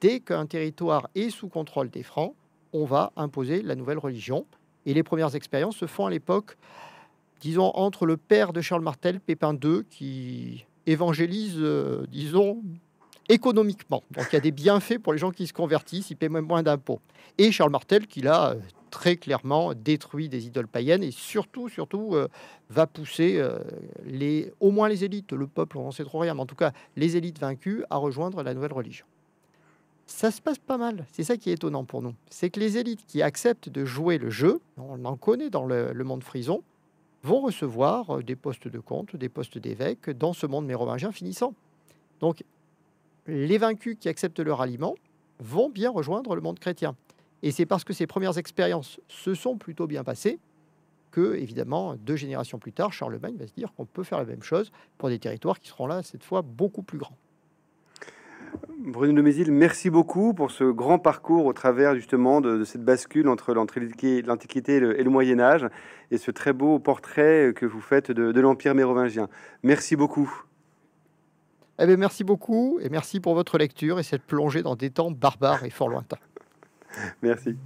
dès qu'un territoire est sous contrôle des Francs, on va imposer la nouvelle religion. Et les premières expériences se font à l'époque, disons, entre le père de Charles Martel, Pépin II, qui évangélise, euh, disons, économiquement. Donc il y a des bienfaits pour les gens qui se convertissent, ils paient même moins d'impôts. Et Charles Martel qui l'a euh, très clairement détruit des idoles païennes et surtout, surtout euh, va pousser euh, les, au moins les élites, le peuple, on n'en sait trop rien, mais en tout cas les élites vaincues à rejoindre la nouvelle religion. Ça se passe pas mal, c'est ça qui est étonnant pour nous. C'est que les élites qui acceptent de jouer le jeu, on en connaît dans le, monde frison, vont recevoir des postes de comte, des postes d'évêque dans ce monde mérovingien finissant. Donc les vaincus qui acceptent leur aliment vont bien rejoindre le monde chrétien. Et c'est parce que ces premières expériences se sont plutôt bien passées que, évidemment, deux générations plus tard, Charlemagne va se dire qu'on peut faire la même chose pour des territoires qui seront là, cette fois, beaucoup plus grands. Bruno de Mézil, merci beaucoup pour ce grand parcours au travers justement de, cette bascule entre l'Antiquité et le, Moyen Âge et ce très beau portrait que vous faites de l'Empire mérovingien. Merci beaucoup. Eh ben, merci beaucoup et merci pour votre lecture et cette plongée dans des temps barbares et fort lointains. Merci.